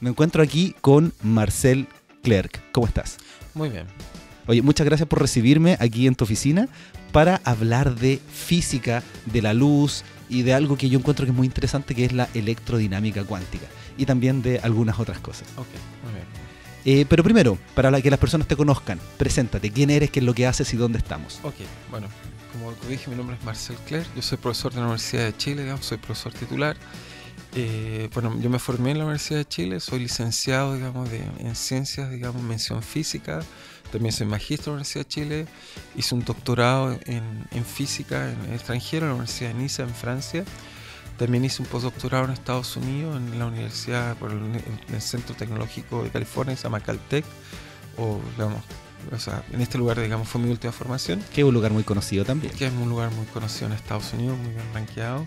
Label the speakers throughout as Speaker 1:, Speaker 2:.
Speaker 1: Me encuentro aquí con Marcel Clerc. ¿Cómo estás? Muy bien. Oye, muchas gracias por recibirme aquí en tu oficina para hablar de física, de la luz y de algo que yo encuentro que es muy interesante, que es la electrodinámica cuántica y también de algunas otras cosas. Ok, muy bien. Eh, pero primero, para que las personas te conozcan, preséntate, quién eres, qué es lo que haces y dónde estamos.
Speaker 2: Ok, bueno, como dije, mi nombre es Marcel Clerc, yo soy profesor de la Universidad de Chile, digamos, soy profesor titular. Eh, bueno, yo me formé en la Universidad de Chile, soy licenciado, digamos, en ciencias, digamos, mención física, también soy magíster en la Universidad de Chile, hice un doctorado en, física en extranjero en la Universidad de Niza, en Francia, también hice un postdoctorado en Estados Unidos, en la Universidad, por el, en el Centro Tecnológico de California, se llama Caltech, o digamos, en este lugar, digamos, fue mi última formación. Que es un lugar muy conocido también. Que es un lugar muy conocido en Estados Unidos, muy bien rankeado.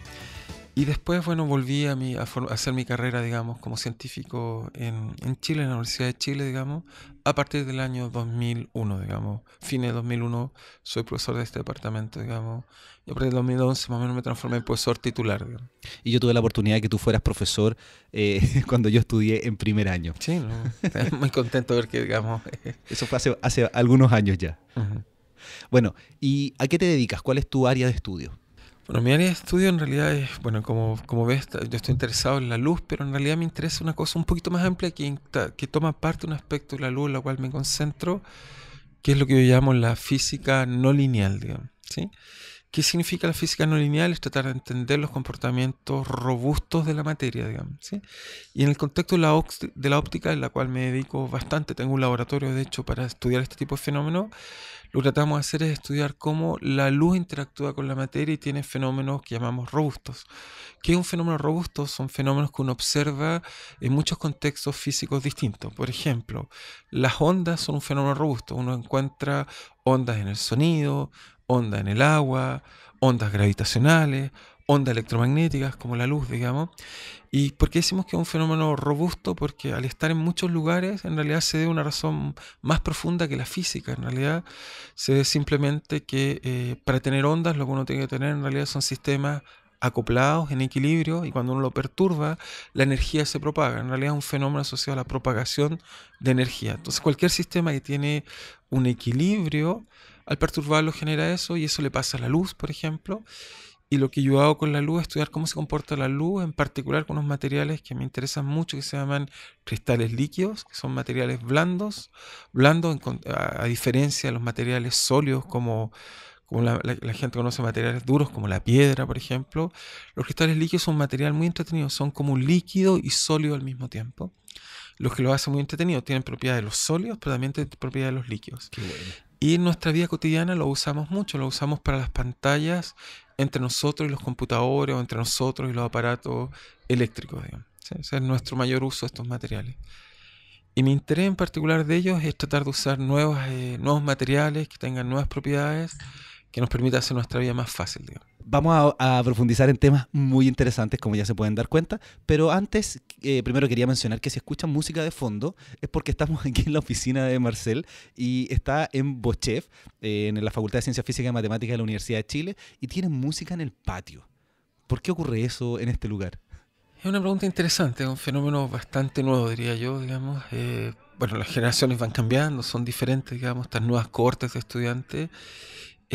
Speaker 2: Y después, bueno, volví a, mi, a, hacer mi carrera, digamos, como científico en, Chile, en la Universidad de Chile, digamos, a partir del año 2001, digamos. Fines de 2001 soy profesor de este departamento, digamos. Y a partir del 2011 más o menos me transformé
Speaker 1: en profesor titular, digamos. Y yo tuve la oportunidad de que tú fueras profesor eh, cuando yo estudié en primer año. Sí,
Speaker 2: muy contento ver que, digamos...
Speaker 1: Eso fue hace, hace algunos años ya. Bueno, ¿y a qué te dedicas? ¿Cuál es tu área de estudio? mi área de
Speaker 2: estudio en realidad es, bueno, como, como ves, yo estoy interesado en la luz, pero en realidad me interesa una cosa un poquito más amplia que, que toma parte un aspecto de la luz en la cual me concentro, que es lo que yo llamo la física no lineal, digamos. ¿sí? ¿Qué significa la física no lineal? Es tratar de entender los comportamientos robustos de la materia, digamos. ¿sí? Y en el contexto la, de la óptica, en la cual me dedico bastante, tengo un laboratorio, de hecho, para estudiar este tipo de fenómenos, lo que tratamos de hacer es estudiar cómo la luz interactúa con la materia y tiene fenómenos que llamamos robustos. ¿Qué es un fenómeno robusto? Son fenómenos que uno observa en muchos contextos físicos distintos. Por ejemplo, las ondas son un fenómeno robusto. Uno encuentra ondas en el sonido, onda en el agua, ondas gravitacionales, ondas electromagnéticas como la luz, digamos. ¿Y por qué decimos que es un fenómeno robusto? Porque al estar en muchos lugares, en realidad se debe una razón más profunda que la física. En realidad se debe simplemente que eh, para tener ondas lo que uno tiene que tener en realidad son sistemas acoplados, en equilibrio, y cuando uno lo perturba, la energía se propaga. En realidad es un fenómeno asociado a la propagación de energía. Entonces cualquier sistema que tiene un equilibrio al perturbarlo genera eso y eso le pasa a la luz, por ejemplo. Y lo que yo hago con la luz es estudiar cómo se comporta la luz, en particular con unos materiales que me interesan mucho, que se llaman cristales líquidos, que son materiales blandos, blandos a, diferencia de los materiales sólidos como, como la, gente conoce materiales duros como la piedra, por ejemplo. Los cristales líquidos son un material muy entretenido, son como líquido y sólido al mismo tiempo. Los que lo hacen muy entretenido tienen propiedad de los sólidos, pero también tienen propiedad de los líquidos. Qué y en nuestra vida cotidiana lo usamos mucho, lo usamos para las pantallas entre nosotros y los computadores o entre nosotros y los aparatos eléctricos. es nuestro mayor uso de estos materiales. Y mi interés en particular de ellos es tratar de usar nuevos, eh, nuevos materiales que tengan nuevas propiedades que nos permita hacer nuestra vida más fácil. Digamos.
Speaker 1: Vamos a, profundizar en temas muy interesantes, como ya se pueden dar cuenta, pero antes, eh, primero quería mencionar que si escuchan música de fondo es porque estamos aquí en la oficina de Marcel y está en Bochev eh, en la Facultad de Ciencias Físicas y Matemáticas de la Universidad de Chile, y tienen música en el patio. ¿Por qué ocurre eso en este lugar? Es una pregunta interesante, un fenómeno bastante nuevo,
Speaker 2: diría yo, digamos. Eh, bueno, las generaciones van cambiando, son diferentes, digamos, estas nuevas cortes de estudiantes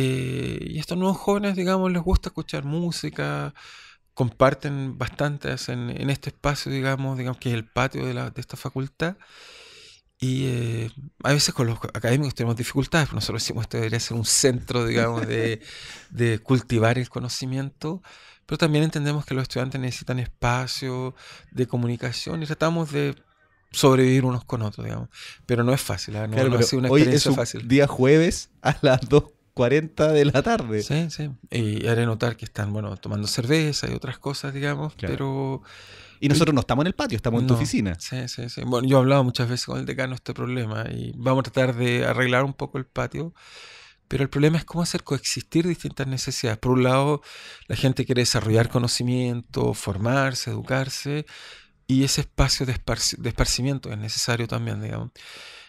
Speaker 2: eh, y estos nuevos jóvenes, digamos, les gusta escuchar música, comparten bastantes en, este espacio, digamos, digamos que es el patio de, la, de esta facultad. Y eh, a veces con los académicos tenemos dificultades, nosotros decimos esto debería ser un centro, digamos, de, de, cultivar el conocimiento, pero también entendemos que los estudiantes necesitan espacio de comunicación y tratamos de sobrevivir unos con otros, digamos. Pero no es fácil, ¿ah? no, ha sido una experiencia hoy es fácil. Día jueves a las 2 40 de la tarde. Sí, sí. Y haré notar que están, bueno, tomando cerveza y otras cosas, digamos, pero... Y nosotros no estamos en el patio, estamos en tu oficina. Sí, sí, sí. Bueno, yo he hablado muchas veces con el decano este problema y vamos a tratar de arreglar un poco el patio. Pero el problema es cómo hacer coexistir distintas necesidades. Por un lado, la gente quiere desarrollar conocimiento, formarse, educarse, y ese espacio de, de esparcimiento es necesario también, digamos.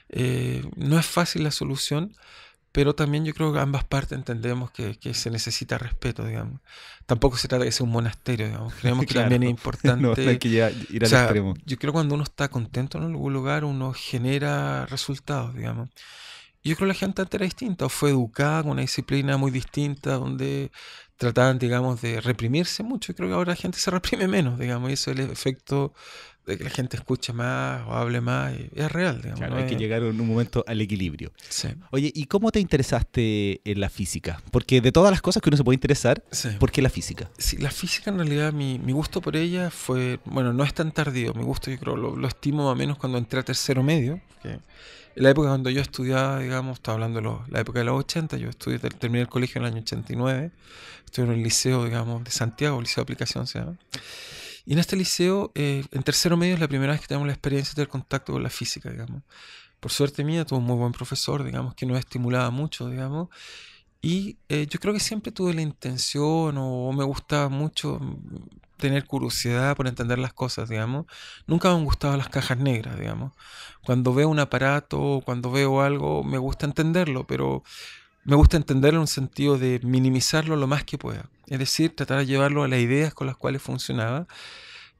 Speaker 2: Eh, no es fácil la solución, pero también yo creo que ambas partes entendemos que, se necesita respeto, digamos. Tampoco se trata de que sea un monasterio, digamos. Creemos que también es importante. No, hay que ir al extremo. Yo creo que cuando uno está contento en algún lugar, uno genera resultados, digamos. Yo creo que la gente antes era distinta, o fue educada con una disciplina muy distinta, donde trataban, digamos, de reprimirse mucho. Y creo que ahora la gente se reprime menos, digamos, y eso es el efecto de que la gente escuche más
Speaker 1: o hable más. es real, digamos. Claro, hay que llegar en un momento al equilibrio. Oye, ¿y cómo te interesaste en la física? Porque de todas las cosas que uno se puede interesar, ¿por qué la física? Sí,
Speaker 2: la física en realidad, mi, gusto por ella fue, bueno, no es tan tardío, mi gusto yo creo lo, estimo más menos cuando entré a tercero medio. en la época cuando yo estudiaba, digamos, estaba hablando de la época de los 80, yo estudié, terminé el colegio en el año 89, estuve en el liceo, digamos, de Santiago, el Liceo de Aplicación se llama. Y en este liceo, eh, en tercero medio, es la primera vez que tenemos la experiencia del contacto con la física, digamos. Por suerte mía, tuve un muy buen profesor, digamos, que nos estimulaba mucho, digamos. Y eh, yo creo que siempre tuve la intención o, me gustaba mucho mm, tener curiosidad por entender las cosas, digamos. Nunca me han gustado las cajas negras, digamos. Cuando veo un aparato, cuando veo algo, me gusta entenderlo, pero me gusta entenderlo en un sentido de minimizarlo lo más que pueda. Es decir, tratar de llevarlo a las ideas con las cuales funcionaba.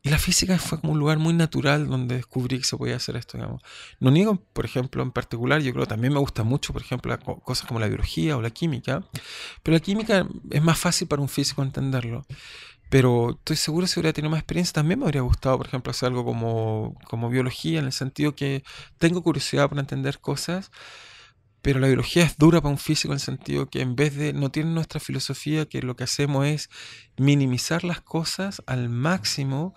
Speaker 2: Y la física fue como un lugar muy natural donde descubrí que se podía hacer esto, No niego, por ejemplo, en particular, yo creo que también me gusta mucho, por ejemplo, cosas como la biología o la química, pero la química es más fácil para un físico entenderlo. Pero estoy seguro si hubiera tenido más experiencia, también me habría gustado, por ejemplo, hacer algo como, como biología, en el sentido que tengo curiosidad por entender cosas pero la biología es dura para un físico en el sentido que en vez de, no tiene nuestra filosofía, que lo que hacemos es minimizar las cosas al máximo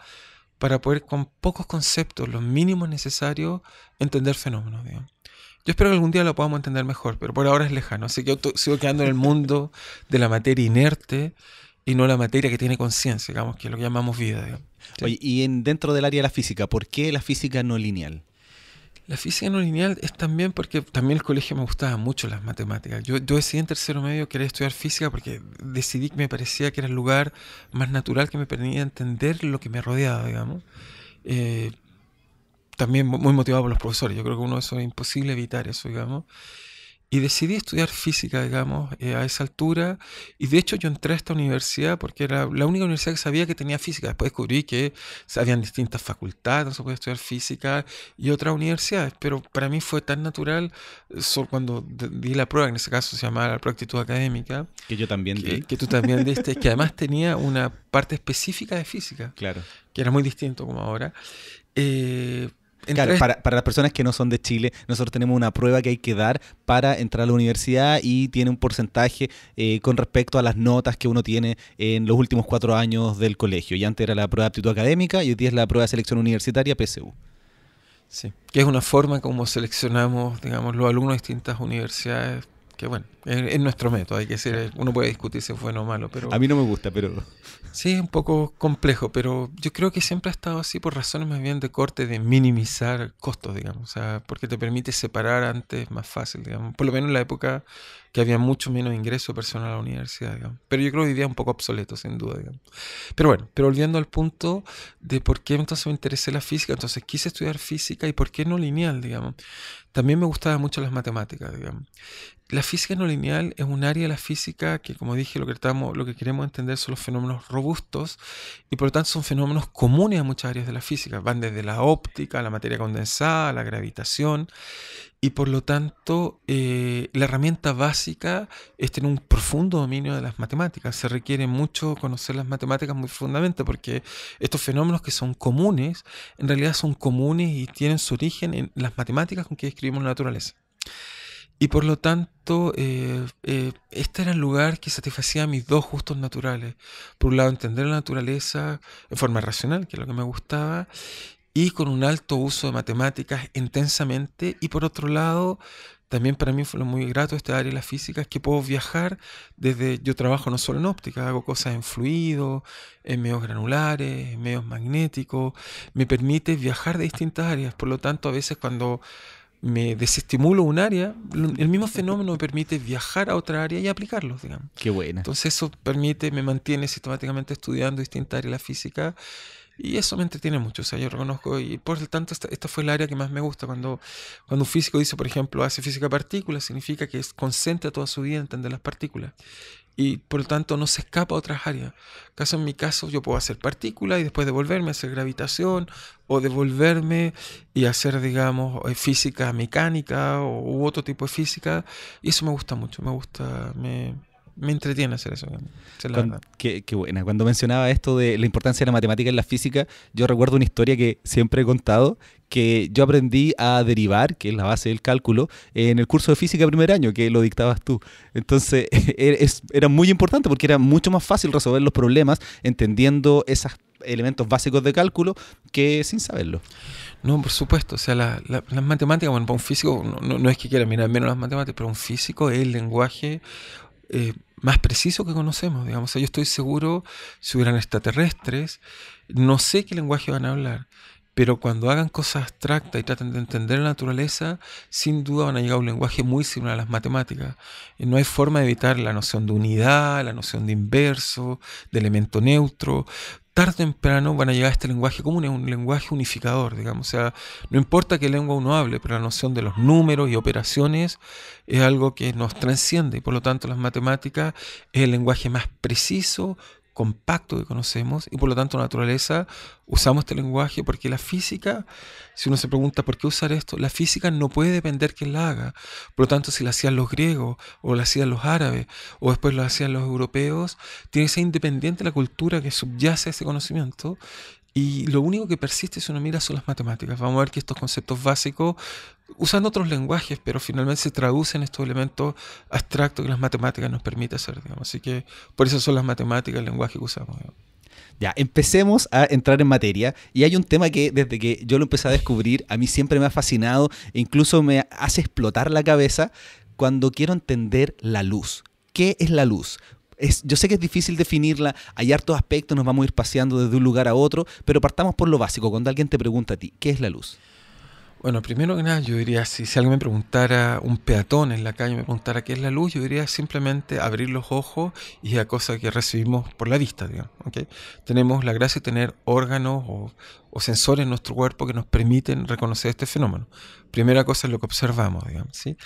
Speaker 2: para poder con pocos conceptos, los mínimos necesarios, entender fenómenos. Yo espero que algún día lo podamos entender mejor, pero por ahora es lejano. Así que sigo quedando en el mundo de la materia inerte y no la materia que tiene
Speaker 1: conciencia, digamos, que es lo que llamamos vida. y dentro del área de la física, ¿por qué la física no lineal? La física
Speaker 2: no lineal es también porque también el colegio me gustaba mucho las matemáticas. Yo, yo decidí en tercero medio querer estudiar física porque decidí que me parecía que era el lugar más natural que me permitía entender lo que me rodeaba, digamos. Eh, también muy motivado por los profesores. Yo creo que uno eso es imposible evitar eso, digamos. Y decidí estudiar física, digamos, eh, a esa altura. Y de hecho yo entré a esta universidad porque era la única universidad que sabía que tenía física. Después descubrí que habían distintas facultades, no se podía estudiar física y otras universidades. Pero para mí fue tan natural, eh, solo cuando di la prueba, en ese caso se llamaba la prueba actitud académica. Que yo también di. Que tú también diste, que además tenía una
Speaker 1: parte específica de
Speaker 2: física. Claro.
Speaker 1: Que era muy distinto como ahora. Eh, para, las personas que no son de Chile, nosotros tenemos una prueba que hay que dar para entrar a la universidad y tiene un porcentaje eh, con respecto a las notas que uno tiene en los últimos cuatro años del colegio. Y antes era la prueba de aptitud académica y hoy día es la prueba de selección universitaria PSU.
Speaker 2: Sí, que es una forma como seleccionamos, digamos, los
Speaker 1: alumnos de distintas universidades
Speaker 2: bueno, es, nuestro método, hay que ser, uno puede discutir si es bueno o malo, pero... A mí no me
Speaker 1: gusta, pero...
Speaker 2: Sí, es un poco complejo, pero yo creo que siempre ha estado así por razones más bien de corte, de minimizar costos, digamos, o sea, porque te permite separar antes más fácil, digamos, por lo menos en la época que había mucho menos ingreso personal a la universidad. Pero yo creo que hoy día es un poco obsoleto, sin duda. Pero bueno, pero volviendo al punto de por qué entonces me interesé la física, entonces quise estudiar física y por qué no lineal, digamos. También me gustaban mucho las matemáticas, digamos. La física no lineal es un área de la física que, como dije, lo que, estamos, lo que queremos entender son los fenómenos robustos y por lo tanto son fenómenos comunes a muchas áreas de la física. Van desde la óptica, la materia condensada, la gravitación y por lo tanto eh, la herramienta básica es tener un profundo dominio de las matemáticas. Se requiere mucho conocer las matemáticas muy profundamente porque estos fenómenos que son comunes, en realidad son comunes y tienen su origen en las matemáticas con que describimos la naturaleza. Y por lo tanto, eh, eh, este era el lugar que satisfacía mis dos gustos naturales. Por un lado, entender la naturaleza en forma racional, que es lo que me gustaba, y con un alto uso de matemáticas intensamente. Y por otro lado, también para mí fue muy grato este área de física es que puedo viajar desde, yo trabajo no solo en óptica, hago cosas en fluido, en medios granulares, en medios magnéticos, me permite viajar de distintas áreas, por lo tanto a veces cuando me desestimulo un área, el mismo fenómeno me permite viajar a otra área y aplicarlo, digamos. Qué bueno Entonces eso permite, me mantiene sistemáticamente estudiando distintas áreas de la física y eso me entretiene mucho, o sea, yo reconozco, y por lo tanto, esta, fue el área que más me gusta. Cuando, cuando un físico dice, por ejemplo, hace física partícula, significa que concentra toda su vida en entender las partículas. Y por lo tanto no se escapa a otras áreas. Caso en mi caso, yo puedo hacer partícula y después devolverme a hacer gravitación o devolverme y hacer, digamos, eh, física mecánica u otro tipo de física. Y eso me gusta mucho, me gusta, me, me entretiene hacer eso.
Speaker 1: qué, buena. Cuando mencionaba esto de la importancia de la matemática en la física, yo recuerdo una historia que siempre he contado, que yo aprendí a derivar, que es la base del cálculo, en el curso de física primer año, que lo dictabas tú. Entonces, e-, era muy importante porque era mucho más fácil resolver los problemas entendiendo esos elementos básicos de cálculo que sin saberlo. No, por supuesto.
Speaker 2: O sea, las matemáticas, bueno, para un físico, no, es que quiera mirar menos las matemáticas, pero un físico es el lenguaje eh, más preciso que conocemos, digamos. yo estoy seguro, si hubieran extraterrestres, no sé qué lenguaje van a hablar, pero cuando hagan cosas abstractas y traten de entender la naturaleza, sin duda van a llegar a un lenguaje muy similar a las matemáticas. Eh, no hay forma de evitar la noción de unidad, la noción de inverso, de elemento neutro. Tarde o temprano van a llegar a este lenguaje común, es un lenguaje unificador, digamos. sea, no importa qué lengua uno hable, pero la noción de los números y operaciones es algo que nos trasciende. Y por lo tanto, las matemáticas es el lenguaje más preciso, compacto que conocemos y por lo tanto naturaleza usamos este lenguaje porque la física, si uno se pregunta por qué usar esto, la física no puede depender quién la haga. Por lo tanto, si la hacían los griegos o la hacían los árabes o después lo hacían los europeos, tiene que ser independiente la cultura que subyace a ese conocimiento y lo único que persiste si uno mira son las matemáticas. Vamos a ver que estos conceptos básicos usan otros lenguajes, pero finalmente se traducen estos elementos abstractos que las matemáticas nos permiten hacer. Digamos. Así que por eso son las matemáticas el lenguaje que usamos.
Speaker 1: Ya, empecemos a entrar en materia. Y hay un tema que desde que yo lo empecé a descubrir, a mí siempre me ha fascinado e incluso me hace explotar la cabeza cuando quiero entender la luz. ¿Qué es la luz? yo sé que es difícil definirla, hay hartos aspectos, nos vamos a ir paseando desde un lugar a otro, pero partamos por lo básico. Cuando alguien te pregunta a ti, ¿qué es la luz?
Speaker 2: Bueno, primero que nada, yo diría, si, si alguien me preguntara, un peatón en la calle me preguntara qué es la luz, yo diría simplemente abrir los ojos y la cosa que recibimos por la vista, digamos. Tenemos la gracia de tener órganos o, sensores en nuestro cuerpo que nos permiten reconocer este fenómeno. Primera cosa es lo que observamos, digamos. ¿sí?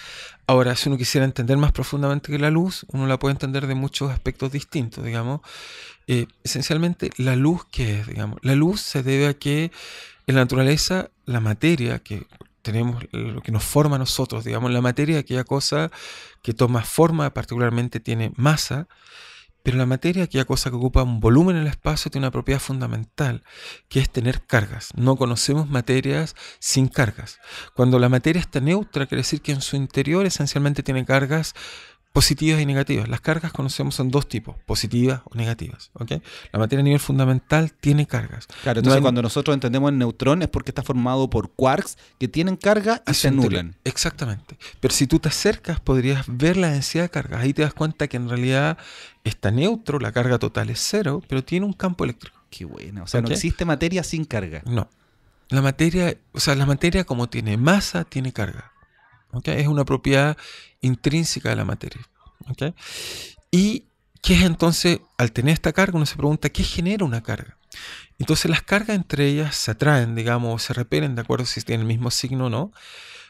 Speaker 2: Ahora, si uno quisiera entender más profundamente que la luz, uno la puede entender de muchos aspectos distintos, digamos. Eh, esencialmente, la luz, ¿qué es? Digamos? La luz se debe a que en la naturaleza, la materia que tenemos, lo que nos forma a nosotros, digamos, la materia, aquella cosa que toma forma, particularmente tiene masa, pero la materia, aquella cosa que ocupa un volumen en el espacio, tiene una propiedad fundamental, que es tener cargas. No conocemos materias sin cargas. Cuando la materia está neutra, quiere decir que en su interior esencialmente tiene cargas positivas y negativas. Las cargas conocemos en dos tipos, positivas o negativas. La materia a nivel fundamental tiene cargas. Claro, entonces cuando
Speaker 1: nosotros entendemos el neutrón es porque está formado por quarks que tienen carga y se anulan. Exactamente. Pero si tú te acercas podrías ver la densidad
Speaker 2: de cargas. Ahí te das cuenta que en realidad está neutro, la carga total es cero, pero tiene un campo eléctrico.
Speaker 1: Qué bueno. O sea, no existe materia sin carga.
Speaker 2: No. La materia, o sea, la materia como tiene masa, tiene carga. Es una propiedad intrínseca de la materia. Y ¿Qué es entonces, al tener esta carga, uno se pregunta, ¿qué genera una carga? Entonces las cargas entre ellas se atraen, digamos, o se repelen, de acuerdo si tienen el mismo signo o no.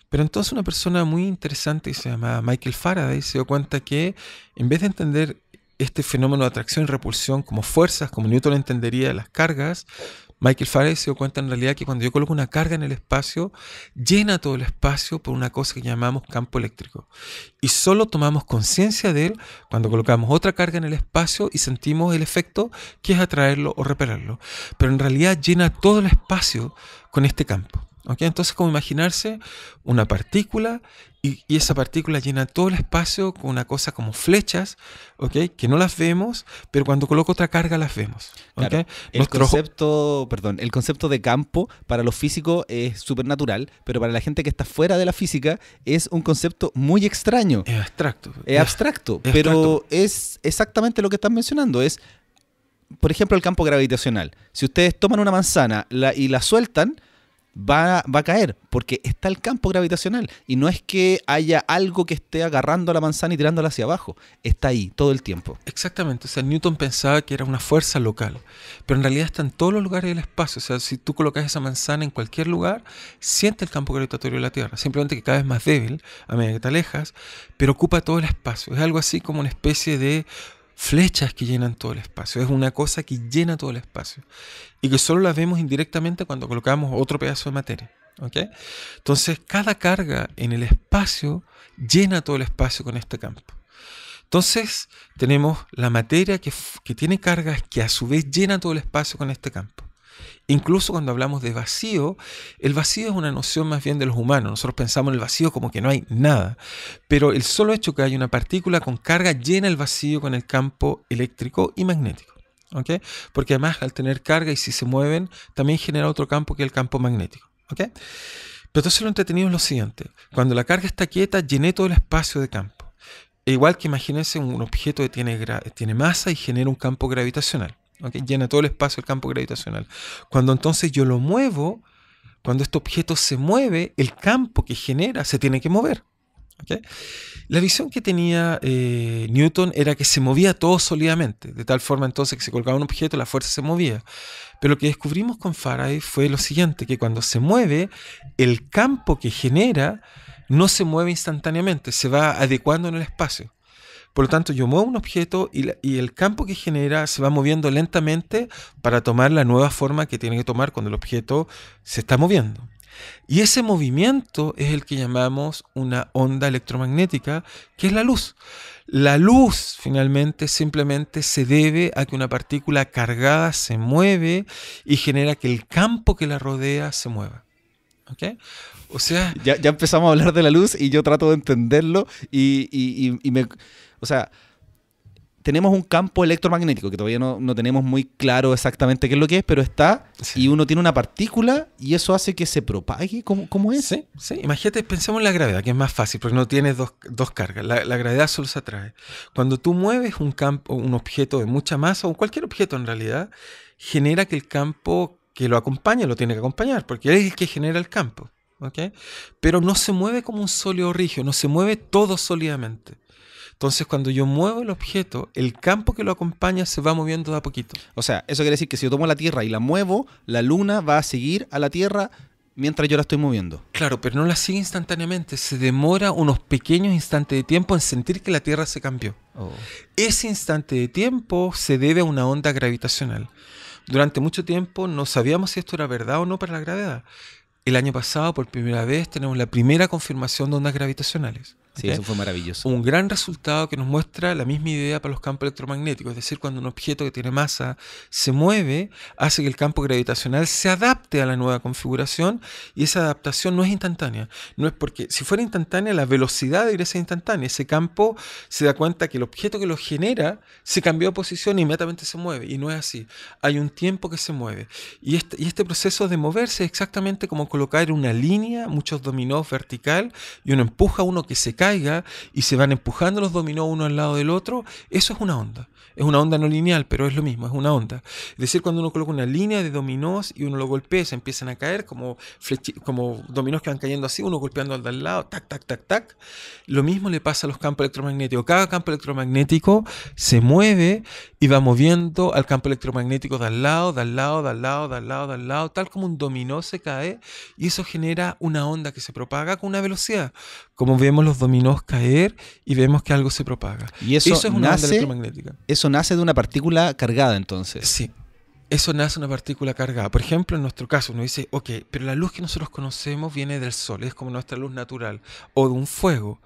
Speaker 2: Pero entonces una persona muy interesante, que se llama Michael Faraday, se dio cuenta que en vez de entender este fenómeno de atracción y repulsión como fuerzas, como Newton entendería las cargas, Michael Faraday se dio cuenta en realidad que cuando yo coloco una carga en el espacio, llena todo el espacio por una cosa que llamamos campo eléctrico. Y solo tomamos conciencia de él cuando colocamos otra carga en el espacio y sentimos el efecto que es atraerlo o repelerlo. Pero en realidad llena todo el espacio con este campo. Entonces, como imaginarse una partícula y, esa partícula llena todo el espacio con una
Speaker 1: cosa como flechas, ¿ok? Que no las vemos, pero cuando coloco otra carga las vemos. El concepto, perdón, el concepto de campo para los físicos es súper natural, pero para la gente que está fuera de la física es un concepto muy extraño. Es abstracto. Es abstracto, pero es exactamente lo que estás mencionando, es por ejemplo, el campo gravitacional. Si ustedes toman una manzana y la sueltan, va, a caer, porque está el campo gravitacional. Y no es que haya algo que esté agarrando a la manzana y tirándola hacia abajo, está ahí todo el tiempo.
Speaker 2: Exactamente, o sea, Newton pensaba que era una
Speaker 1: fuerza local,
Speaker 2: pero en realidad está en todos los lugares del espacio. O sea, si tú colocas esa manzana en cualquier lugar, siente el campo gravitatorio de la Tierra, simplemente que cada vez más débil a medida que te alejas, pero ocupa todo el espacio. Es algo así como una especie de flechas que llenan todo el espacio. Es una cosa que llena todo el espacio y que solo las vemos indirectamente cuando colocamos otro pedazo de materia. ¿okay? Entonces, cada carga en el espacio llena todo el espacio con este campo. Entonces, tenemos la materia que tiene cargas que a su vez llena todo el espacio con este campo. Incluso cuando hablamos de vacío, el vacío es una noción más bien de los humanos. Nosotros pensamos en el vacío como que no hay nada. Pero el solo hecho que hay una partícula con carga llena el vacío con el campo eléctrico y magnético. Porque además al tener carga y si se mueven, también genera otro campo que el campo magnético. Pero entonces lo entretenido es lo siguiente. Cuando la carga está quieta, llené todo el espacio de campo. E igual que imagínense un objeto que tiene, tiene masa y genera un campo gravitacional llena todo el espacio el campo gravitacional. Cuando entonces yo lo muevo, cuando este objeto se mueve, el campo que genera se tiene que mover. La visión que tenía eh, Newton era que se movía todo sólidamente, de tal forma entonces que se colgaba un objeto, la fuerza se movía. Pero lo que descubrimos con Faraday fue lo siguiente, que cuando se mueve, el campo que genera no se mueve instantáneamente, se va adecuando en el espacio. Por lo tanto, yo muevo un objeto y, el campo que genera se va moviendo lentamente para tomar la nueva forma que tiene que tomar cuando el objeto se está moviendo. Y ese movimiento es el que llamamos una onda electromagnética, que es la luz. La luz finalmente simplemente se debe a que una partícula cargada se mueve y genera que el campo que la rodea se mueva.
Speaker 1: O sea... Ya, empezamos a hablar de la luz y yo trato de entenderlo y me o sea, tenemos un campo electromagnético que todavía no, tenemos muy claro exactamente qué es lo que es, pero está y uno tiene una partícula y eso hace que se propague. ¿Cómo, es? Sí, imagínate, pensemos en la gravedad, que es más fácil porque no tienes dos, cargas. La, gravedad solo se
Speaker 2: atrae. Cuando tú mueves un campo, un objeto de mucha masa o cualquier objeto en realidad, genera que el campo que lo acompaña lo tiene que acompañar porque es el que genera el campo. Pero no se mueve como un sólido rígido, no se mueve todo sólidamente.
Speaker 1: Entonces, cuando yo muevo el objeto, el campo que lo acompaña se va moviendo de a poquito. O sea, eso quiere decir que si yo tomo la Tierra y la muevo, la Luna va a seguir a la Tierra mientras yo la estoy moviendo.
Speaker 2: Claro, pero no la sigue instantáneamente. Se demora unos pequeños instantes de tiempo en sentir que la Tierra se cambió. Oh. Ese instante de tiempo se debe a una onda gravitacional. Durante mucho tiempo no sabíamos si esto era verdad o no para la gravedad. El año pasado, por primera vez, tenemos la primera confirmación de ondas gravitacionales. Sí, eso fue maravilloso. Un gran resultado que nos muestra la misma idea para los campos electromagnéticos, es decir, cuando un objeto que tiene masa se mueve, hace que el campo gravitacional se adapte a la nueva configuración y esa adaptación no es instantánea. No es porque si fuera instantánea, la velocidad debería ser instantánea. Ese campo se da cuenta que el objeto que lo genera se cambió de posición e inmediatamente se mueve y no es así. Hay un tiempo que se mueve y este, este proceso de moverse es exactamente como colocar una línea, muchos dominós vertical y uno empuja a uno que se cae y se van empujando los dominó uno al lado del otro, eso es una onda. Es una onda no lineal, pero es lo mismo, es una onda. Es decir, cuando uno coloca una línea de dominós y uno lo golpea, se empiezan a caer como, como dominós que van cayendo así, uno golpeando al de al lado, tac, tac, tac, tac. Lo mismo le pasa a los campos electromagnéticos. Cada campo electromagnético se mueve y va moviendo al campo electromagnético de al lado, de al lado, de al lado, de al lado, de al lado, tal como un dominó se cae y eso genera una onda que se propaga con una velocidad. Como vemos los dominós caer y vemos que algo se propaga.
Speaker 1: Y eso, es una nace, onda electromagnética. Eso nace de una partícula cargada entonces. Sí,
Speaker 2: eso nace de una partícula cargada. Por ejemplo, en nuestro caso uno dice, ok, pero la luz que nosotros conocemos viene del sol, es como nuestra luz natural, o de un fuego.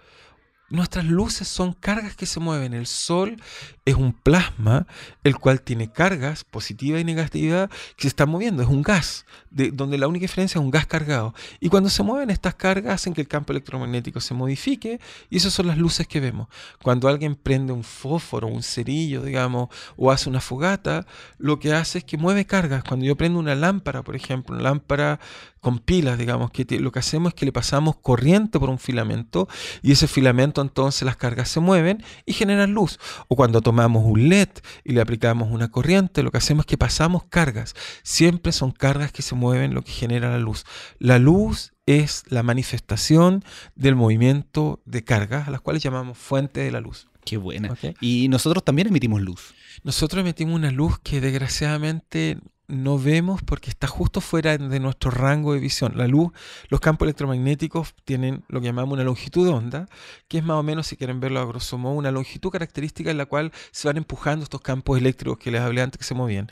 Speaker 2: Nuestras luces son cargas que se mueven. El Sol es un plasma, el cual tiene cargas positiva y negativa que se están moviendo. Es un gas, de, donde la única diferencia es un gas cargado. Y cuando se mueven estas cargas hacen que el campo electromagnético se modifique y esas son las luces que vemos. Cuando alguien prende un fósforo, un cerillo, digamos, o hace una fogata, lo que hace es que mueve cargas. Cuando yo prendo una lámpara, por ejemplo, una lámpara con pilas, digamos, que lo que hacemos es que le pasamos corriente por un filamento y ese filamento entonces las cargas se mueven y generan luz. O cuando tomamos un LED y le aplicamos una corriente, lo que hacemos es que pasamos cargas. Siempre son cargas que se mueven lo que genera la luz. La luz es la manifestación del movimiento de cargas, a las cuales llamamos fuente de la luz. Qué buena. Y nosotros también emitimos luz. Nosotros emitimos una luz que desgraciadamente no vemos porque está justo fuera de nuestro rango de visión. La luz, los campos electromagnéticos tienen lo que llamamos una longitud de onda, que es más o menos, si quieren verlo a grosso modo, una longitud característica en la cual se van empujando estos campos eléctricos que les hablé antes que se movían.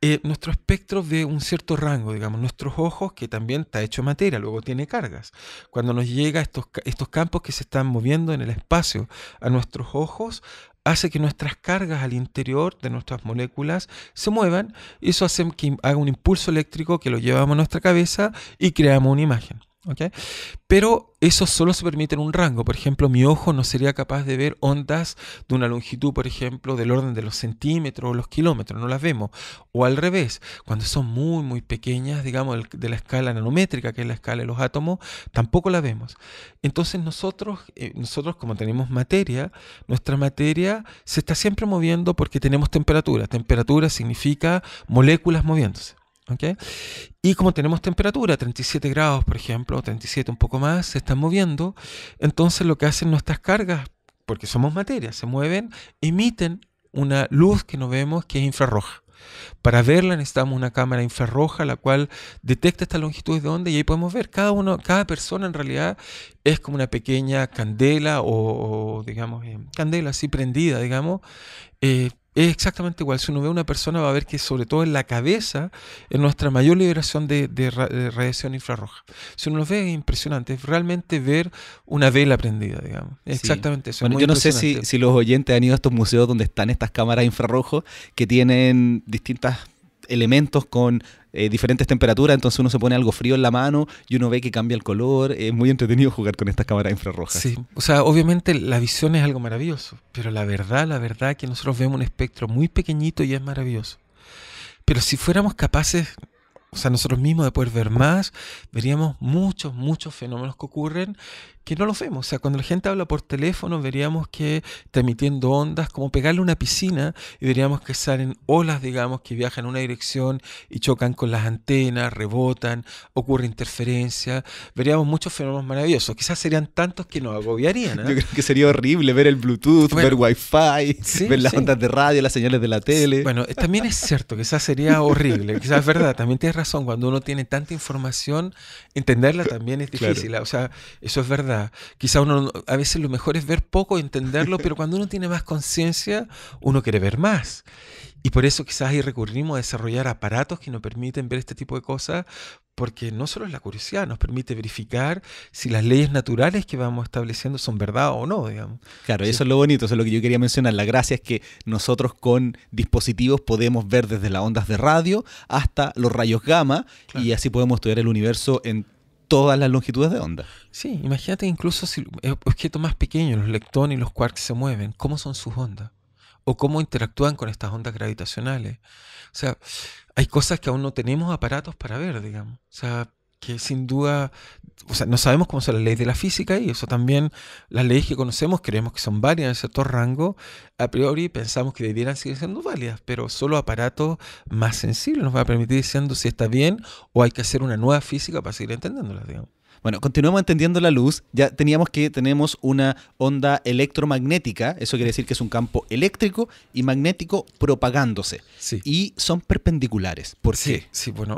Speaker 2: Eh, nuestro espectro de un cierto rango, digamos, nuestros ojos, que también está hecho de materia, luego tiene cargas. Cuando nos llega estos, estos campos que se están moviendo en el espacio a nuestros ojos, hace que nuestras cargas al interior de nuestras moléculas se muevan. y Eso hace que haga un impulso eléctrico que lo llevamos a nuestra cabeza y creamos una imagen. Pero eso solo se permite en un rango. Por ejemplo, mi ojo no sería capaz de ver ondas de una longitud, por ejemplo, del orden de los centímetros o los kilómetros, no las vemos. O al revés, cuando son muy, muy pequeñas, digamos, de la escala nanométrica, que es la escala de los átomos, tampoco las vemos. Entonces nosotros, eh, nosotros como tenemos materia, nuestra materia se está siempre moviendo porque tenemos temperatura. Temperatura significa moléculas moviéndose. ¿okay? Y como tenemos temperatura, 37 grados, por ejemplo, 37 un poco más, se están moviendo, entonces lo que hacen nuestras cargas, porque somos materia, se mueven, emiten una luz que no vemos que es infrarroja. Para verla necesitamos una cámara infrarroja la cual detecta esta longitud de onda y ahí podemos ver cada uno, cada persona en realidad es como una pequeña candela o, digamos eh, candela así prendida, digamos, eh, es exactamente igual. Si uno ve a una persona va a ver que sobre todo en la cabeza es nuestra mayor liberación de, de, radiación infrarroja. Si uno los ve es
Speaker 1: impresionante. Es realmente ver una vela prendida, digamos. Exactamente eso. Bueno, yo no sé si, si los oyentes han ido a estos museos donde están estas cámaras infrarrojos que tienen distintas elementos con eh, diferentes temperaturas, entonces uno se pone algo frío en la mano y uno ve que cambia el color. Es muy entretenido jugar con estas cámaras infrarrojas. Sí,
Speaker 2: o sea, obviamente la visión es algo maravilloso, pero la verdad, la verdad que nosotros vemos un espectro muy pequeñito y es maravilloso. Pero si fuéramos capaces o sea, nosotros mismos de poder ver más, veríamos muchos, muchos fenómenos que ocurren que no los vemos. O sea, cuando la gente habla por teléfono, veríamos que está emitiendo ondas, como pegarle una piscina, y veríamos que salen olas, digamos, que viajan en una dirección y chocan con las antenas, rebotan, ocurre interferencia. Veríamos muchos fenómenos maravillosos. Quizás serían tantos que nos agobiarían. ¿ah? Yo creo
Speaker 1: que sería horrible ver el Bluetooth, ver Wi-Fi, ver las ondas de radio, las señales de la tele. Bueno,
Speaker 2: también es cierto, quizás sería horrible. quizás es verdad, también tienes razón cuando uno tiene tanta información, entenderla también es difícil. Ah, o sea, eso es verdad. Quizá uno, a veces lo mejor es ver poco, entenderlo, pero cuando uno tiene más conciencia, uno quiere ver más. Y por eso quizás ahí recurrimos a desarrollar aparatos que nos permiten ver este tipo de cosas, porque no solo es la curiosidad, nos permite verificar
Speaker 1: si las leyes naturales que vamos estableciendo son verdad o no, digamos. Claro, eso es lo bonito, eso es lo que yo quería mencionar. La gracia es que nosotros con dispositivos podemos ver desde las ondas de radio hasta los rayos gamma y así podemos estudiar el universo en todas las longitudes de onda.
Speaker 2: Sí, imagínate incluso si objetos más pequeños, los lectones y los quarks se mueven, ¿cómo son sus ondas? ¿O cómo interactúan con estas ondas gravitacionales? O sea, hay cosas que aún no tenemos aparatos para ver, digamos. O sea, que sin duda, o sea, no sabemos cómo son las leyes de la física y eso también, las leyes que conocemos creemos que son válidas en cierto rango, a priori pensamos que debieran seguir siendo válidas, pero solo aparatos más sensibles
Speaker 1: nos van a permitir diciendo si está bien o hay que hacer una nueva física para seguir entendiéndolas, digamos. Bueno, continuamos entendiendo la luz. Ya teníamos que tenemos una onda electromagnética, eso quiere decir que es un campo eléctrico y magnético propagándose. Y son perpendiculares. ¿Por sí, qué? Sí, bueno,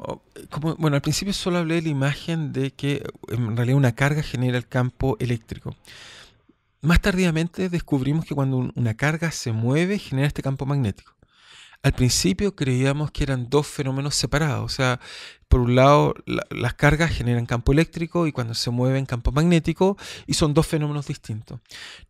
Speaker 2: como, bueno, al principio solo hablé de la imagen de que en realidad una carga genera el campo eléctrico. Más tardíamente descubrimos que cuando una carga se mueve genera este campo magnético al principio creíamos que eran dos fenómenos separados. O sea, por un lado, las cargas generan campo eléctrico y cuando se mueven campo magnético, y son dos fenómenos distintos.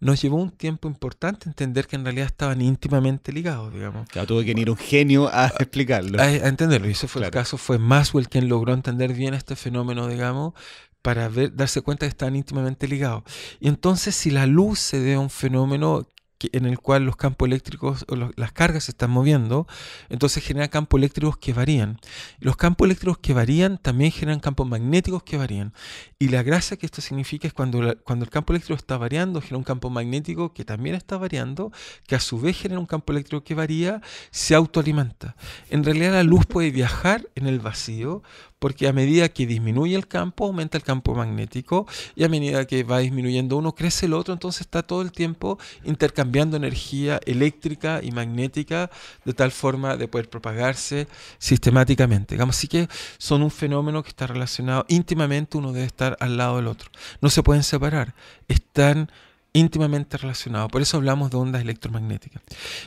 Speaker 2: Nos llevó un tiempo importante entender que en realidad estaban íntimamente ligados,
Speaker 1: digamos. Claro, tuvo que venir un genio a ah, explicarlo. A,
Speaker 2: entenderlo, y ese fue el caso, fue Maxwell quien logró entender bien este fenómeno, digamos, para darse cuenta que estaban íntimamente ligados. Y entonces, si la luz se ve a un fenómeno en el cual los campos eléctricos o las cargas se están moviendo, entonces genera campos eléctricos que varían. Los campos eléctricos que varían también generan campos magnéticos que varían. Y la gracia que esto significa es cuando, cuando el campo eléctrico está variando, genera un campo magnético que también está variando, que a su vez genera un campo eléctrico que varía, se autoalimenta. En realidad la luz puede viajar en el vacío porque a medida que disminuye el campo, aumenta el campo magnético y a medida que va disminuyendo uno, crece el otro, entonces está todo el tiempo intercambiando energía eléctrica y magnética de tal forma de poder propagarse sistemáticamente. así que son un fenómeno que está relacionado íntimamente, uno debe estar al lado del otro. No se pueden separar, están íntimamente relacionado. Por eso hablamos de ondas electromagnéticas.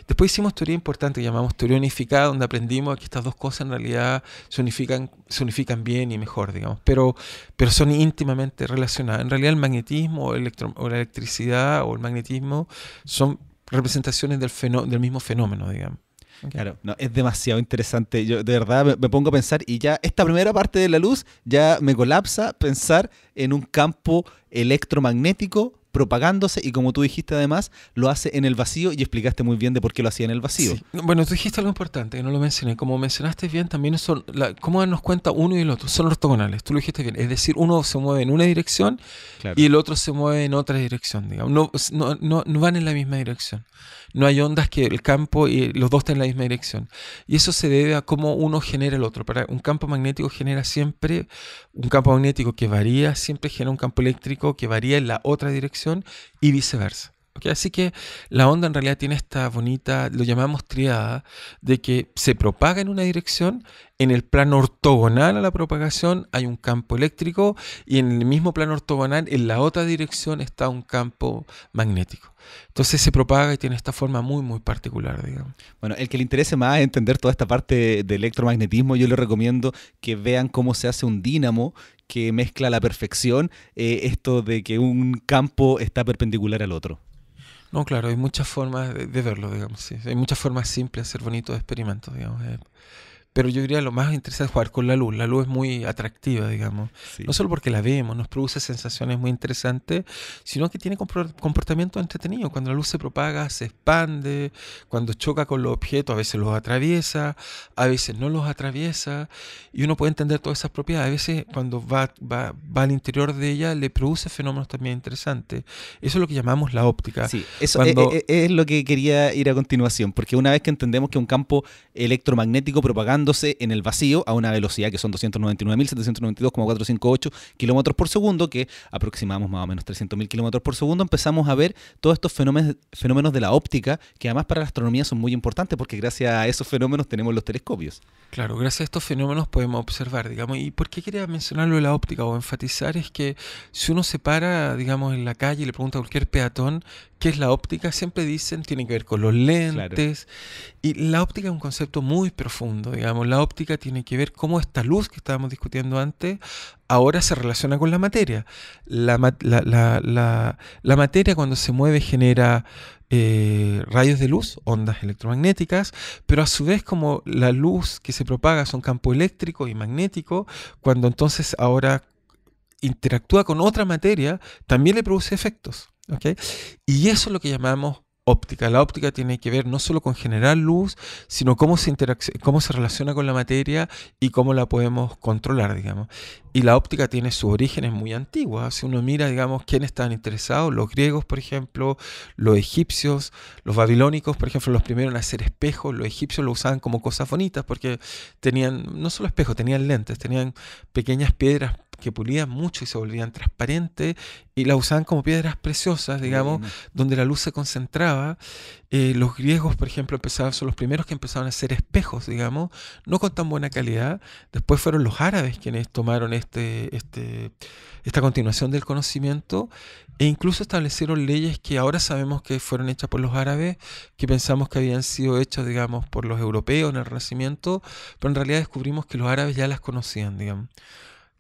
Speaker 2: Después hicimos teoría importante que llamamos teoría unificada, donde aprendimos que estas dos cosas en realidad se unifican, se unifican bien y mejor, digamos, pero, pero son íntimamente relacionadas. En realidad el magnetismo o, la electricidad o el magnetismo son
Speaker 1: representaciones del, del mismo fenómeno, digamos. Claro, no, es demasiado interesante. Yo de verdad me, pongo a pensar y ya esta primera parte de la luz ya me colapsa pensar en un campo electromagnético propagándose y como tú dijiste además, lo hace en el vacío y explicaste muy bien de por qué lo hacía en el vacío.
Speaker 2: Bueno, tú dijiste algo importante que no lo mencioné. Como mencionaste bien, también son, la, cómo nos cuenta uno y el otro, son ortogonales, tú lo dijiste bien. Es decir, uno se mueve en una dirección y el otro se mueve en otra dirección, digamos. no, no, no van en la misma dirección no hay ondas que el campo y los dos estén en la misma dirección. Y eso se debe a cómo uno genera el otro. un campo magnético genera siempre un campo magnético que varía, siempre genera un campo eléctrico que varía en la otra dirección y viceversa. Así que la onda en realidad tiene esta bonita, lo llamamos triada, de que se propaga en una dirección en el plano ortogonal a la propagación hay un campo eléctrico y en el mismo plano ortogonal en la otra dirección está un campo magnético. Entonces se propaga y tiene
Speaker 1: esta forma muy, muy particular, digamos. Bueno, el que le interese más entender toda esta parte de electromagnetismo, yo le recomiendo que vean cómo se hace un dínamo que mezcla a la perfección eh, esto de que un campo está perpendicular al otro.
Speaker 2: No, claro, hay muchas formas de, verlo, digamos. Hay muchas formas simples de hacer bonitos experimentos, digamos. Eh. Pero yo diría lo más interesante es jugar con la luz. La luz es muy atractiva, digamos. No solo porque la vemos, nos produce sensaciones muy interesantes, sino que tiene comportamiento entretenido. Cuando la luz se propaga, se expande, cuando choca con los objetos, a veces los atraviesa, a veces no los atraviesa, y uno puede entender todas esas propiedades. A veces cuando va, va, al interior de ella, le produce fenómenos también interesantes. Eso es lo que llamamos la óptica. Sí, eso es,
Speaker 1: es lo que quería ir a continuación, porque una vez que entendemos que un campo electromagnético propagando, en el vacío a una velocidad que son 299.792,458 kilómetros por segundo, que aproximamos más o menos 300.000 kilómetros por segundo, empezamos a ver todos estos fenómenos, fenómenos de la óptica, que además para la astronomía son muy importantes, porque gracias a esos fenómenos tenemos los telescopios. Claro,
Speaker 2: gracias a estos fenómenos podemos observar, digamos, y por qué quería mencionarlo de la óptica o enfatizar es que si uno se para, digamos, en la calle y le pregunta a cualquier peatón ¿Qué es la óptica, siempre dicen tiene que ver con los lentes. Y la óptica es un concepto muy profundo, digamos. La óptica tiene que ver cómo esta luz que estábamos discutiendo antes ahora se relaciona con la materia. La, materia cuando se mueve genera eh, rayos de luz, ondas electromagnéticas, pero a su vez como la luz que se propaga es un campo eléctrico y magnético, cuando entonces ahora interactúa con otra materia, también le produce efectos. Y eso es lo que llamamos óptica. La óptica tiene que ver no solo con generar luz, sino cómo se, cómo se relaciona con la materia y cómo la podemos controlar, digamos. Y la óptica tiene sus orígenes muy antiguos. Si uno mira, digamos, quiénes estaban interesados, los griegos, por ejemplo, los egipcios, los babilónicos, por ejemplo, los primeros en hacer espejos, los egipcios lo usaban como cosas bonitas porque tenían no solo espejos, tenían lentes, tenían pequeñas piedras que pulían mucho y se volvían transparentes y la usaban como piedras preciosas, digamos, donde la luz se concentraba. Eh, los griegos, por ejemplo, empezaron son los primeros que empezaron a hacer espejos, digamos, no con tan buena calidad. Después fueron los árabes quienes tomaron este, este, esta continuación del conocimiento e incluso establecieron leyes que ahora sabemos que fueron hechas por los árabes, que pensamos que habían sido hechas, digamos, por los europeos en el Renacimiento, pero en realidad descubrimos que los árabes ya las conocían, digamos.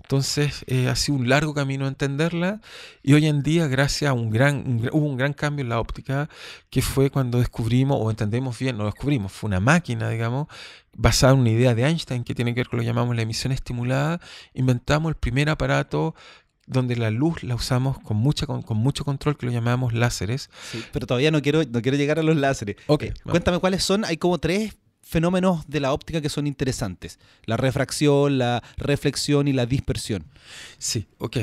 Speaker 2: Entonces eh, ha sido un largo camino entenderla y hoy en día gracias a un gran, hubo un gran cambio en la óptica que fue cuando descubrimos o entendemos bien, no descubrimos, fue una máquina, digamos, basada en una idea de Einstein que tiene que ver con lo que llamamos la emisión estimulada, inventamos el primer aparato donde la luz la usamos con mucha con, mucho control que lo llamamos láseres.
Speaker 1: pero todavía no quiero no quiero llegar a los láseres. Ok. Eh, cuéntame cuáles son, hay como tres fenómenos de la óptica que son interesantes, la refracción, la reflexión y la dispersión. Sí, ok.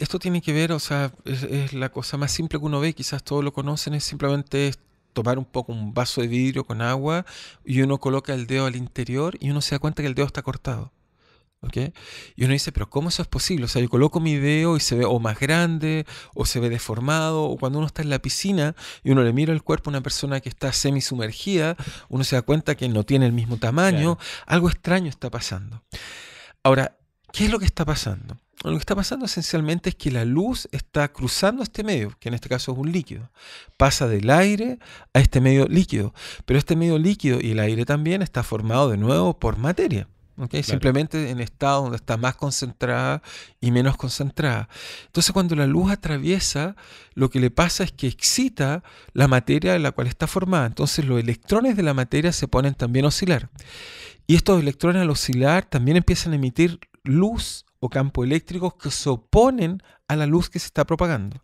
Speaker 1: esto tiene
Speaker 2: que ver, o sea, es, la cosa más simple que uno ve, quizás todos lo conocen, es simplemente tomar un poco un vaso de vidrio con agua y uno coloca el dedo al interior y uno se da cuenta que el dedo está cortado. Y uno dice, pero ¿cómo eso es posible? O sea, yo coloco mi video y se ve o más grande, o se ve deformado, o cuando uno está en la piscina y uno le mira el cuerpo a una persona que está semisumergida, uno se da cuenta que no tiene el mismo tamaño, algo extraño está pasando. Ahora, ¿qué es lo que está pasando? Lo que está pasando esencialmente es que la luz está cruzando este medio, que en este caso es un líquido. Pasa del aire a este medio líquido, pero este medio líquido y el aire también está formado de nuevo por materia. Simplemente en estado donde está más concentrada y menos concentrada. Entonces cuando la luz atraviesa, lo que le pasa es que excita la materia de la cual está formada. Entonces los electrones de la materia se ponen también a oscilar. Y estos electrones al oscilar también empiezan a emitir luz o campo eléctrico que se oponen a la luz
Speaker 1: que se está propagando.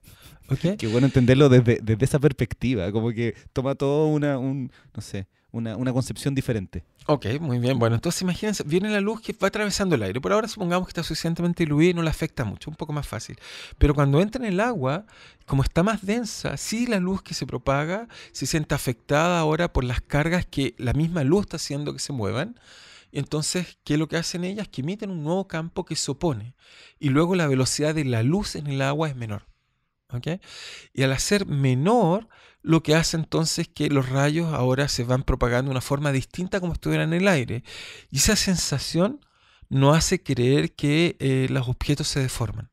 Speaker 1: ¿Okay? Qué bueno entenderlo desde, esa perspectiva, como que toma todo una, un, no sé, una, concepción diferente. Ok, muy bien. Bueno, entonces imagínense, viene
Speaker 2: la luz que va atravesando el aire. Por ahora supongamos que está suficientemente diluida y no la afecta mucho, un poco más fácil. Pero cuando entra en el agua, como está más densa, sí la luz que se propaga se siente afectada ahora por las cargas que la misma luz está haciendo que se muevan. entonces, ¿qué es lo que hacen ellas? Que emiten un nuevo campo que se opone. Y luego la velocidad de la luz en el agua es menor. Y al hacer menor, lo que hace entonces que los rayos ahora se van propagando de una forma distinta como estuvieran en el aire. Y esa sensación no hace creer que eh, los objetos se deforman.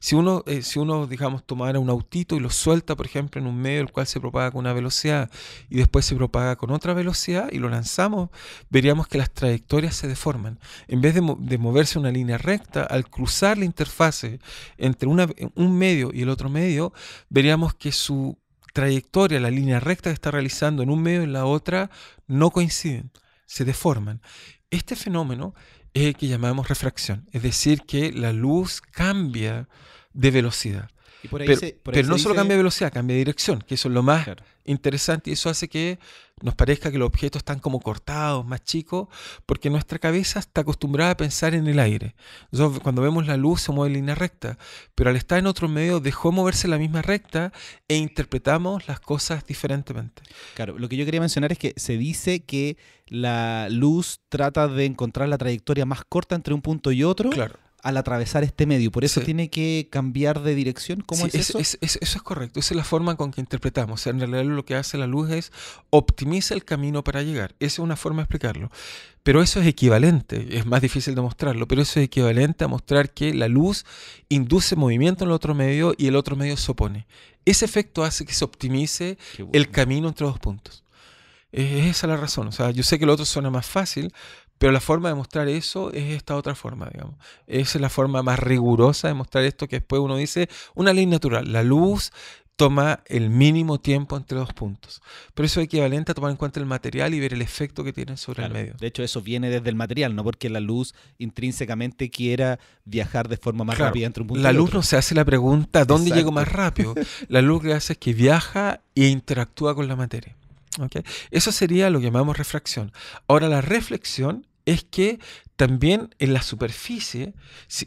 Speaker 2: Si, uno, eh, si uno, digamos, tomara un autito y lo suelta, por ejemplo, en un medio el cual se propaga con una velocidad y después se propaga con otra velocidad y lo lanzamos, veríamos que las trayectorias se deforman. En vez de, moverse una línea recta, al cruzar la interfase entre un medio y el otro medio, veríamos que su trayectoria, la línea recta que está realizando en un medio y en la otra, no coinciden, se deforman. Este fenómeno es eh, que llamamos refracción, es decir, que la luz cambia de velocidad pero, no solo cambia velocidad, cambia dirección, que eso es lo más interesante y eso hace que nos parezca que los objetos están como cortados, más chicos, porque nuestra cabeza está acostumbrada a pensar en el aire. cuando vemos la luz se mueve en línea recta, pero al estar
Speaker 1: en otro medio dejó moverse la misma recta e interpretamos las cosas diferentemente. Claro, lo que yo quería mencionar es que se dice que la luz trata de encontrar la trayectoria más corta entre un punto y otro. Claro al atravesar este medio. Por eso tiene que cambiar de dirección. ¿Cómo es, eso? Es,
Speaker 2: eso es correcto. Esa es la forma con que interpretamos. en realidad lo que hace la luz es optimiza el camino para llegar. Esa es una forma de explicarlo. Pero eso es equivalente, es más difícil de mostrarlo, pero eso es equivalente a mostrar que la luz induce movimiento en el otro medio y el otro medio se opone. Ese efecto hace que se optimice el camino entre dos puntos. Esa Es la razón. O sea, yo sé que el otro suena más fácil, pero la forma de mostrar eso es esta otra forma, digamos. Esa es la forma más rigurosa de mostrar esto que después uno dice, una ley natural, la luz toma el mínimo tiempo entre dos puntos.
Speaker 1: Pero eso es equivalente a tomar en cuenta el material y ver el efecto que tiene sobre el medio. De hecho, eso viene desde el material, no porque la luz intrínsecamente quiera viajar de forma más rápida entre un punto La luz no
Speaker 2: se hace la pregunta ¿dónde llego más rápido?
Speaker 1: La luz lo que hace es que viaja e interactúa con la materia.
Speaker 2: Eso sería lo que llamamos refracción. Ahora, la reflexión es que también en la superficie,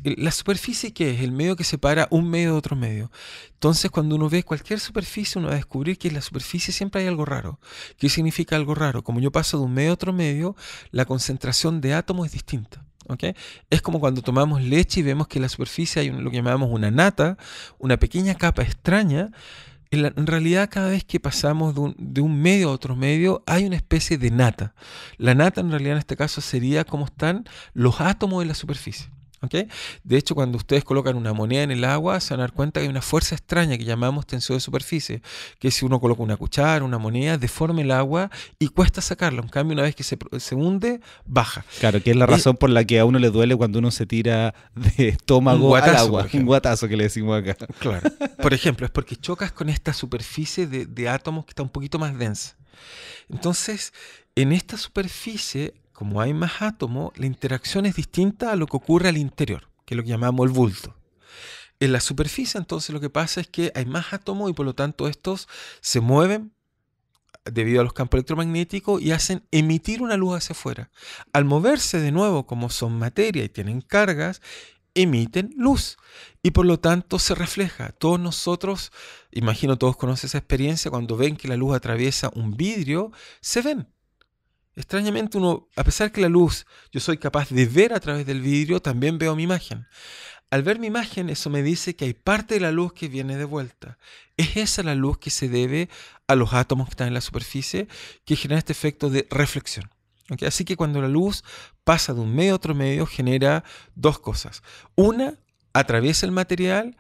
Speaker 2: eh, la superficie que es el medio que separa un medio de otro medio. Entonces, cuando uno ve cualquier superficie, uno va a descubrir que en la superficie siempre hay algo raro. ¿Qué significa algo raro? Como yo paso de un medio a otro medio, la concentración de átomos es distinta. Es como cuando tomamos leche y vemos que en la superficie hay lo que llamamos una nata, una pequeña capa extraña en realidad cada vez que pasamos de un, medio a otro medio hay una especie de nata. La nata en realidad en este caso sería como están los átomos de la superficie. De hecho, cuando ustedes colocan una moneda en el agua, se van a dar cuenta que hay una fuerza extraña que llamamos tensión de superficie, que si uno coloca una cuchara, una moneda, deforma el agua y cuesta sacarla. En cambio, una vez que se, se hunde, baja. Claro, que es la razón
Speaker 1: por la que a uno le duele cuando uno se tira de estómago al agua. Un guatazo que le decimos acá. Claro. Por
Speaker 2: ejemplo, es porque chocas con esta superficie de, de átomos que está un poquito más densa. Entonces, en esta superficie como hay más átomos, la interacción es distinta a lo que ocurre al interior, que es lo que llamamos el bulto. En la superficie, entonces, lo que pasa es que hay más átomos y por lo tanto estos se mueven debido a los campos electromagnéticos y hacen emitir una luz hacia afuera. Al moverse de nuevo, como son materia y tienen cargas, emiten luz y por lo tanto se refleja. Todos nosotros, imagino todos conocen esa experiencia, cuando ven que la luz atraviesa un vidrio, se ven. Extrañamente uno, a pesar que la luz yo soy capaz de ver a través del vidrio, también veo mi imagen. Al ver mi imagen, eso me dice que hay parte de la luz que viene de vuelta. Es esa la luz que se debe a los átomos que están en la superficie, que genera este efecto de reflexión. Así que cuando la luz pasa de un medio a otro medio, genera dos cosas. Una, atraviesa el material,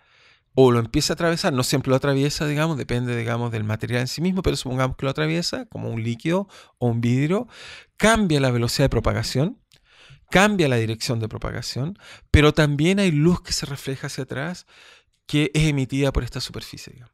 Speaker 2: o lo empieza a atravesar, no siempre lo atraviesa, digamos, depende, digamos, del material en sí mismo, pero supongamos que lo atraviesa como un líquido o un vidrio, cambia la velocidad de propagación, cambia la dirección de propagación, pero también hay luz que se refleja hacia atrás que es emitida por esta superficie.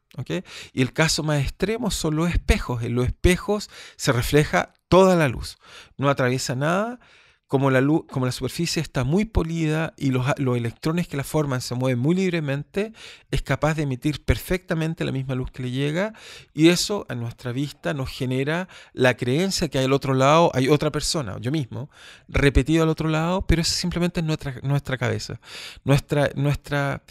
Speaker 2: Y el caso más extremo son los espejos. En los espejos se refleja toda la luz, no atraviesa nada, como la, superficie está muy polida y los, electrones que la forman se mueven muy libremente, es capaz de emitir perfectamente la misma luz que le llega y eso a nuestra vista nos genera la creencia que al otro lado hay otra persona, yo mismo, repetido al otro lado, pero eso simplemente es nuestra, nuestra cabeza. Nuestra, nuestra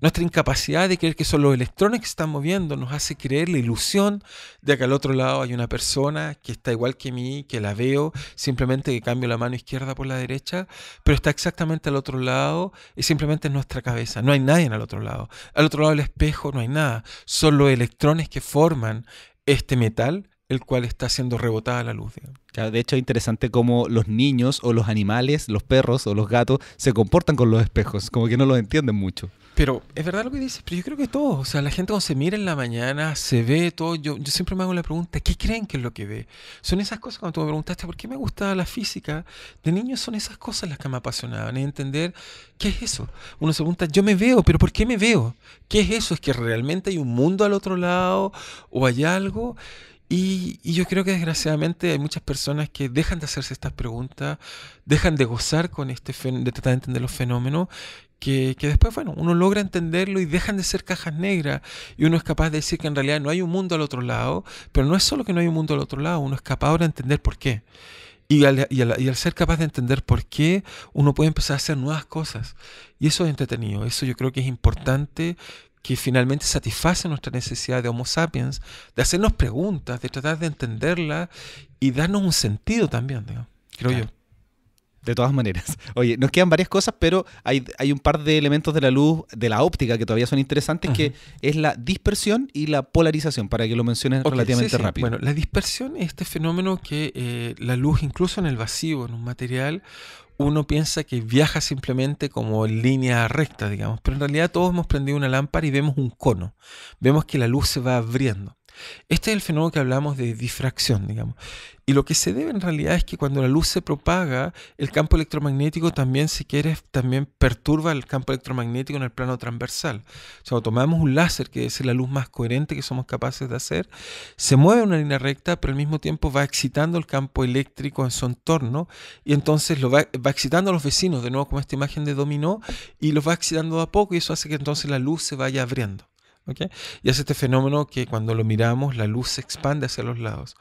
Speaker 2: nuestra incapacidad de creer que son los electrones que están moviendo nos hace creer la ilusión de que al otro lado hay una persona que está igual que mí, que la veo, simplemente que cambio la mano izquierda por la derecha, pero está exactamente al otro lado y simplemente es nuestra cabeza. No hay nadie al otro lado. Al otro lado del espejo no hay nada. Son los electrones que forman este metal el
Speaker 1: cual está siendo rebotada la luz. de hecho, es interesante cómo los niños o los animales, los perros o los gatos, se comportan con los espejos, como que no los entienden mucho. Pero es verdad lo que dices,
Speaker 2: pero yo creo que todo, o sea, la gente cuando se mira en la mañana, se ve todo, yo, yo siempre me hago la pregunta, ¿qué creen que es lo que ve? Son esas cosas, cuando tú me preguntaste por qué me gustaba la física, de niño son esas cosas las que me apasionaban, es entender qué es eso. Uno se pregunta, yo me veo, pero ¿por qué me veo? ¿Qué es eso? ¿Es que realmente hay un mundo al otro lado o hay algo? Y, yo creo que desgraciadamente hay muchas personas que dejan de hacerse estas preguntas, dejan de gozar con este de tratar de entender los fenómenos, que, después, bueno, uno logra entenderlo y dejan de ser cajas negras. Y uno es capaz de decir que en realidad no hay un mundo al otro lado, pero no es solo que no hay un mundo al otro lado, uno es capaz ahora de entender por qué. Y y al, ser capaz de entender por qué, uno puede empezar a hacer nuevas cosas. Y eso es entretenido, eso yo creo que es importante que finalmente satisface nuestra necesidad de Homo sapiens, de hacernos preguntas, de tratar de
Speaker 1: entenderla y darnos un sentido también, digamos, creo yo. De todas maneras. Oye, nos quedan varias cosas, pero hay, hay, un par de elementos de la luz, de la óptica, que todavía son interesantes, que es la dispersión y la polarización, para que lo mencionen relativamente rápido. Bueno, la
Speaker 2: dispersión es este fenómeno que eh, la luz, incluso en el vacío, en un material, uno piensa que viaja simplemente como en línea recta, digamos, pero en realidad todos hemos prendido una lámpara y vemos un cono, vemos que la luz se va abriendo. Este es el fenómeno que hablamos de difracción, digamos. Y lo que se debe en realidad es que cuando la luz se propaga, el campo electromagnético también, si quieres, también perturba el campo electromagnético en el plano transversal. O sea, tomamos un láser, que es la luz más coherente que somos capaces de hacer, se mueve en una línea recta, pero al mismo tiempo va excitando el campo eléctrico en su entorno y entonces lo va, excitando a los vecinos, de nuevo como esta imagen de dominó, y los va excitando a poco y eso hace que entonces la luz se vaya abriendo. Y hace este fenómeno que cuando lo miramos la luz se expande hacia los lados,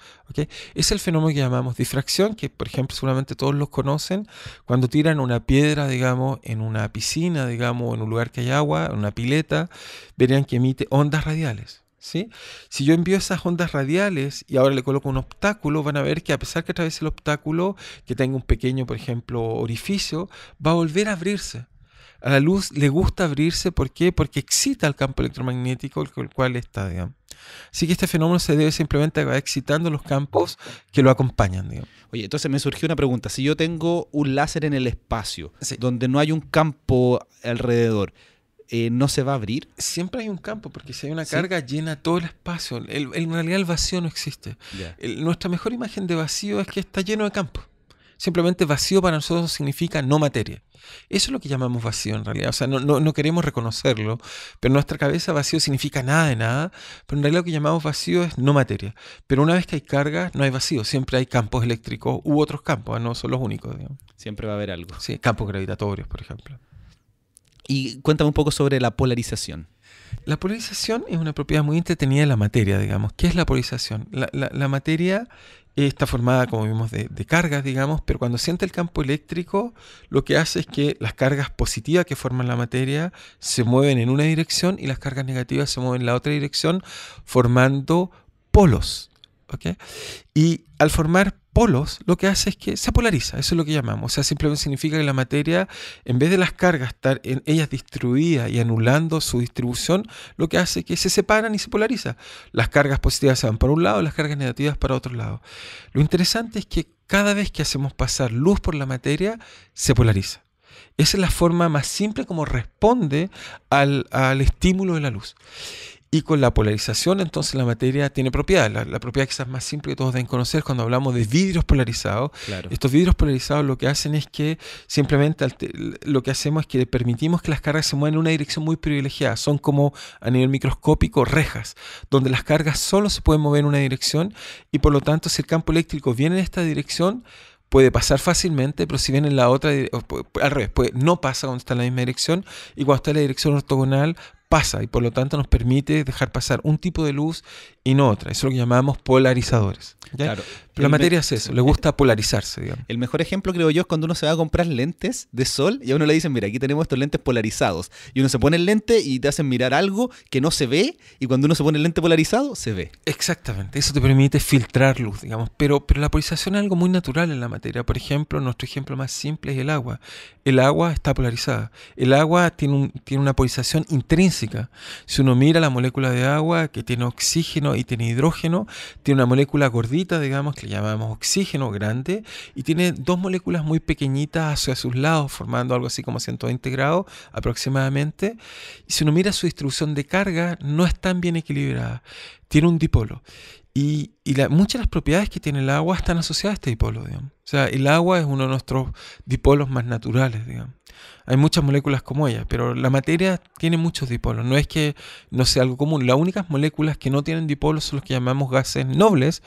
Speaker 2: Es el fenómeno que llamamos difracción, que por ejemplo seguramente todos los conocen, cuando tiran una piedra, digamos, en una piscina, digamos, en un lugar que hay agua, en una pileta, verían que emite ondas radiales. ¿Sí? Si yo envío esas ondas radiales y ahora le coloco un obstáculo, van a ver que a pesar que atraviese el obstáculo, que tenga un pequeño, por ejemplo, orificio, va a volver a abrirse a la luz le gusta abrirse, ¿por qué? Porque excita el campo electromagnético el cual está, digamos. Así que este fenómeno se debe simplemente a excitando los
Speaker 1: campos que lo acompañan, digamos. Oye, entonces me surgió una pregunta. Si yo tengo un láser en el espacio, donde no hay un campo alrededor, eh, no se va a abrir? Siempre hay
Speaker 2: un campo, porque si hay una carga llena todo el espacio. El, en realidad el vacío no existe. nuestra mejor imagen de vacío es que está lleno de campos. Simplemente vacío para nosotros significa no materia. Eso es lo que llamamos vacío en realidad. O sea, no, queremos reconocerlo, pero en nuestra cabeza vacío significa nada de nada, pero en realidad lo que llamamos vacío es no materia. Pero una vez que hay carga, no hay vacío. Siempre hay campos eléctricos u otros campos, ¿eh? no son los únicos. Siempre va a haber algo. Sí, campos gravitatorios, por ejemplo. Y cuéntame un poco sobre la polarización. La polarización es una propiedad muy entretenida de la materia, digamos. ¿Qué es la polarización? la materia está formada, como vimos, de, cargas, digamos, pero cuando siente el campo eléctrico, lo que hace es que las cargas positivas que forman la materia se mueven en una dirección y las cargas negativas se mueven en la otra dirección, formando polos. Y al formar polos lo que hace es que se polariza, eso es lo que llamamos. O sea, simplemente significa que la materia, en vez de las cargas estar en ellas distribuidas y anulando su distribución, lo que hace es que se separan y se polariza. Las cargas positivas se van para un lado, las cargas negativas para otro lado. Lo interesante es que cada vez que hacemos pasar luz por la materia, se polariza. Esa es la forma más simple como responde al, al estímulo de la luz. Y con la polarización, entonces la materia tiene propiedad. La, propiedad propiedad quizás más simple que todos deben conocer cuando hablamos de vidrios polarizados. Estos vidrios polarizados lo que hacen es que simplemente lo que hacemos es que permitimos que las cargas se muevan en una dirección muy privilegiada. Son como a nivel microscópico rejas, donde las cargas solo se pueden mover en una dirección y por lo tanto si el campo eléctrico viene en esta dirección, puede pasar fácilmente, pero si viene en la otra, al revés, no pasa cuando está en la misma dirección y cuando está en la dirección ortogonal pasa y por lo tanto nos permite dejar pasar un tipo de luz y no otra. Eso es lo que llamamos polarizadores.
Speaker 1: la materia es eso, le gusta polarizarse. El mejor ejemplo creo yo es cuando uno se va a comprar lentes de sol y a uno le dicen, mira, aquí tenemos estos lentes polarizados. Y uno se pone el lente y te hacen mirar algo que no se ve y cuando uno se pone el lente polarizado, se ve. Exactamente, eso te
Speaker 2: permite filtrar luz, digamos. Pero, pero la polarización es algo muy natural en la materia. Por ejemplo, nuestro ejemplo más simple es el agua. El agua está polarizada. El agua tiene, un, tiene una polarización intrínseca si uno mira la molécula de agua que tiene oxígeno y tiene hidrógeno, tiene una molécula gordita, digamos, que le llamamos oxígeno grande, y tiene dos moléculas muy pequeñitas a sus lados, formando algo así como 120 grados aproximadamente. Y si uno mira su distribución de carga, no es tan bien equilibrada. Tiene un dipolo. Y, muchas de las propiedades que tiene el agua están asociadas a este dipolo, O sea, el agua es uno de nuestros dipolos más naturales, digamos. Hay muchas moléculas como ella, pero la materia tiene muchos dipolos. No es que no sea algo común. Las únicas moléculas que no tienen dipolos son los que llamamos gases nobles,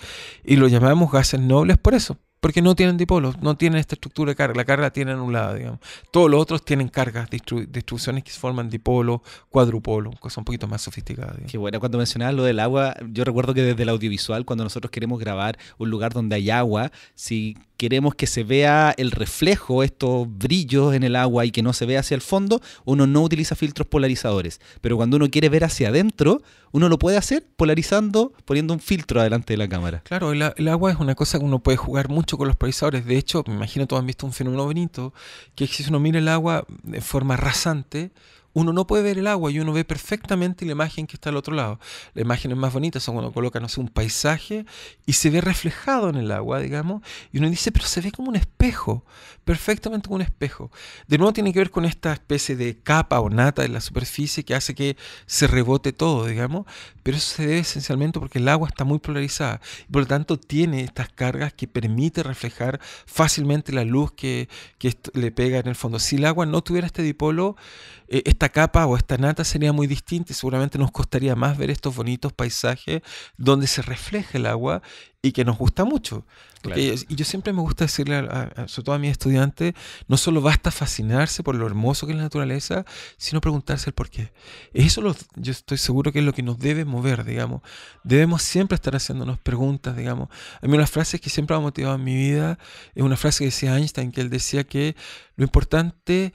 Speaker 2: y los llamamos gases nobles por eso, porque no tienen dipolos, no tienen esta estructura de carga, la carga la tienen anulada,
Speaker 1: digamos. Todos los otros tienen cargas, distribuciones que forman dipolo, cuadrupolo, cosas un poquito más sofisticadas. Qué bueno, cuando mencionabas lo del agua, yo recuerdo que desde el audiovisual, cuando nosotros queremos grabar un lugar donde hay agua, si queremos que se vea el reflejo, estos brillos en el agua y que no se vea hacia el fondo, uno no utiliza filtros polarizadores. Pero cuando uno quiere ver hacia adentro, uno lo puede hacer polarizando, poniendo un filtro adelante de la cámara.
Speaker 2: Claro, el, agua es una cosa que uno puede jugar mucho con los polarizadores. De hecho, me imagino todos han visto un fenómeno bonito, que es que si uno mira el agua de forma rasante, uno no puede ver el agua y uno ve perfectamente la imagen que está al otro lado. Las imágenes más bonitas son cuando colocan, un paisaje y se ve reflejado en el agua, digamos, y uno dice, pero se ve como un espejo, perfectamente como un espejo. De nuevo tiene que ver con esta especie de capa o nata en la superficie que hace que se rebote todo, digamos, pero eso se debe esencialmente porque el agua está muy polarizada y por lo tanto tiene estas cargas que permite reflejar fácilmente la luz que, que le pega en el fondo. Si el agua no tuviera este dipolo, eh, esta capa o esta nata sería muy distinta y seguramente nos costaría más ver estos bonitos paisajes donde se refleja el agua y que nos gusta mucho. y yo siempre me gusta decirle, a, sobre todo a mis estudiantes, no solo basta fascinarse por lo hermoso que es la naturaleza, sino preguntarse el por qué. Eso yo estoy seguro que es lo que nos debe mover, digamos. Debemos siempre estar haciéndonos preguntas, digamos. A mí una frase que siempre ha motivado en mi vida es una frase que decía Einstein, que él decía que lo importante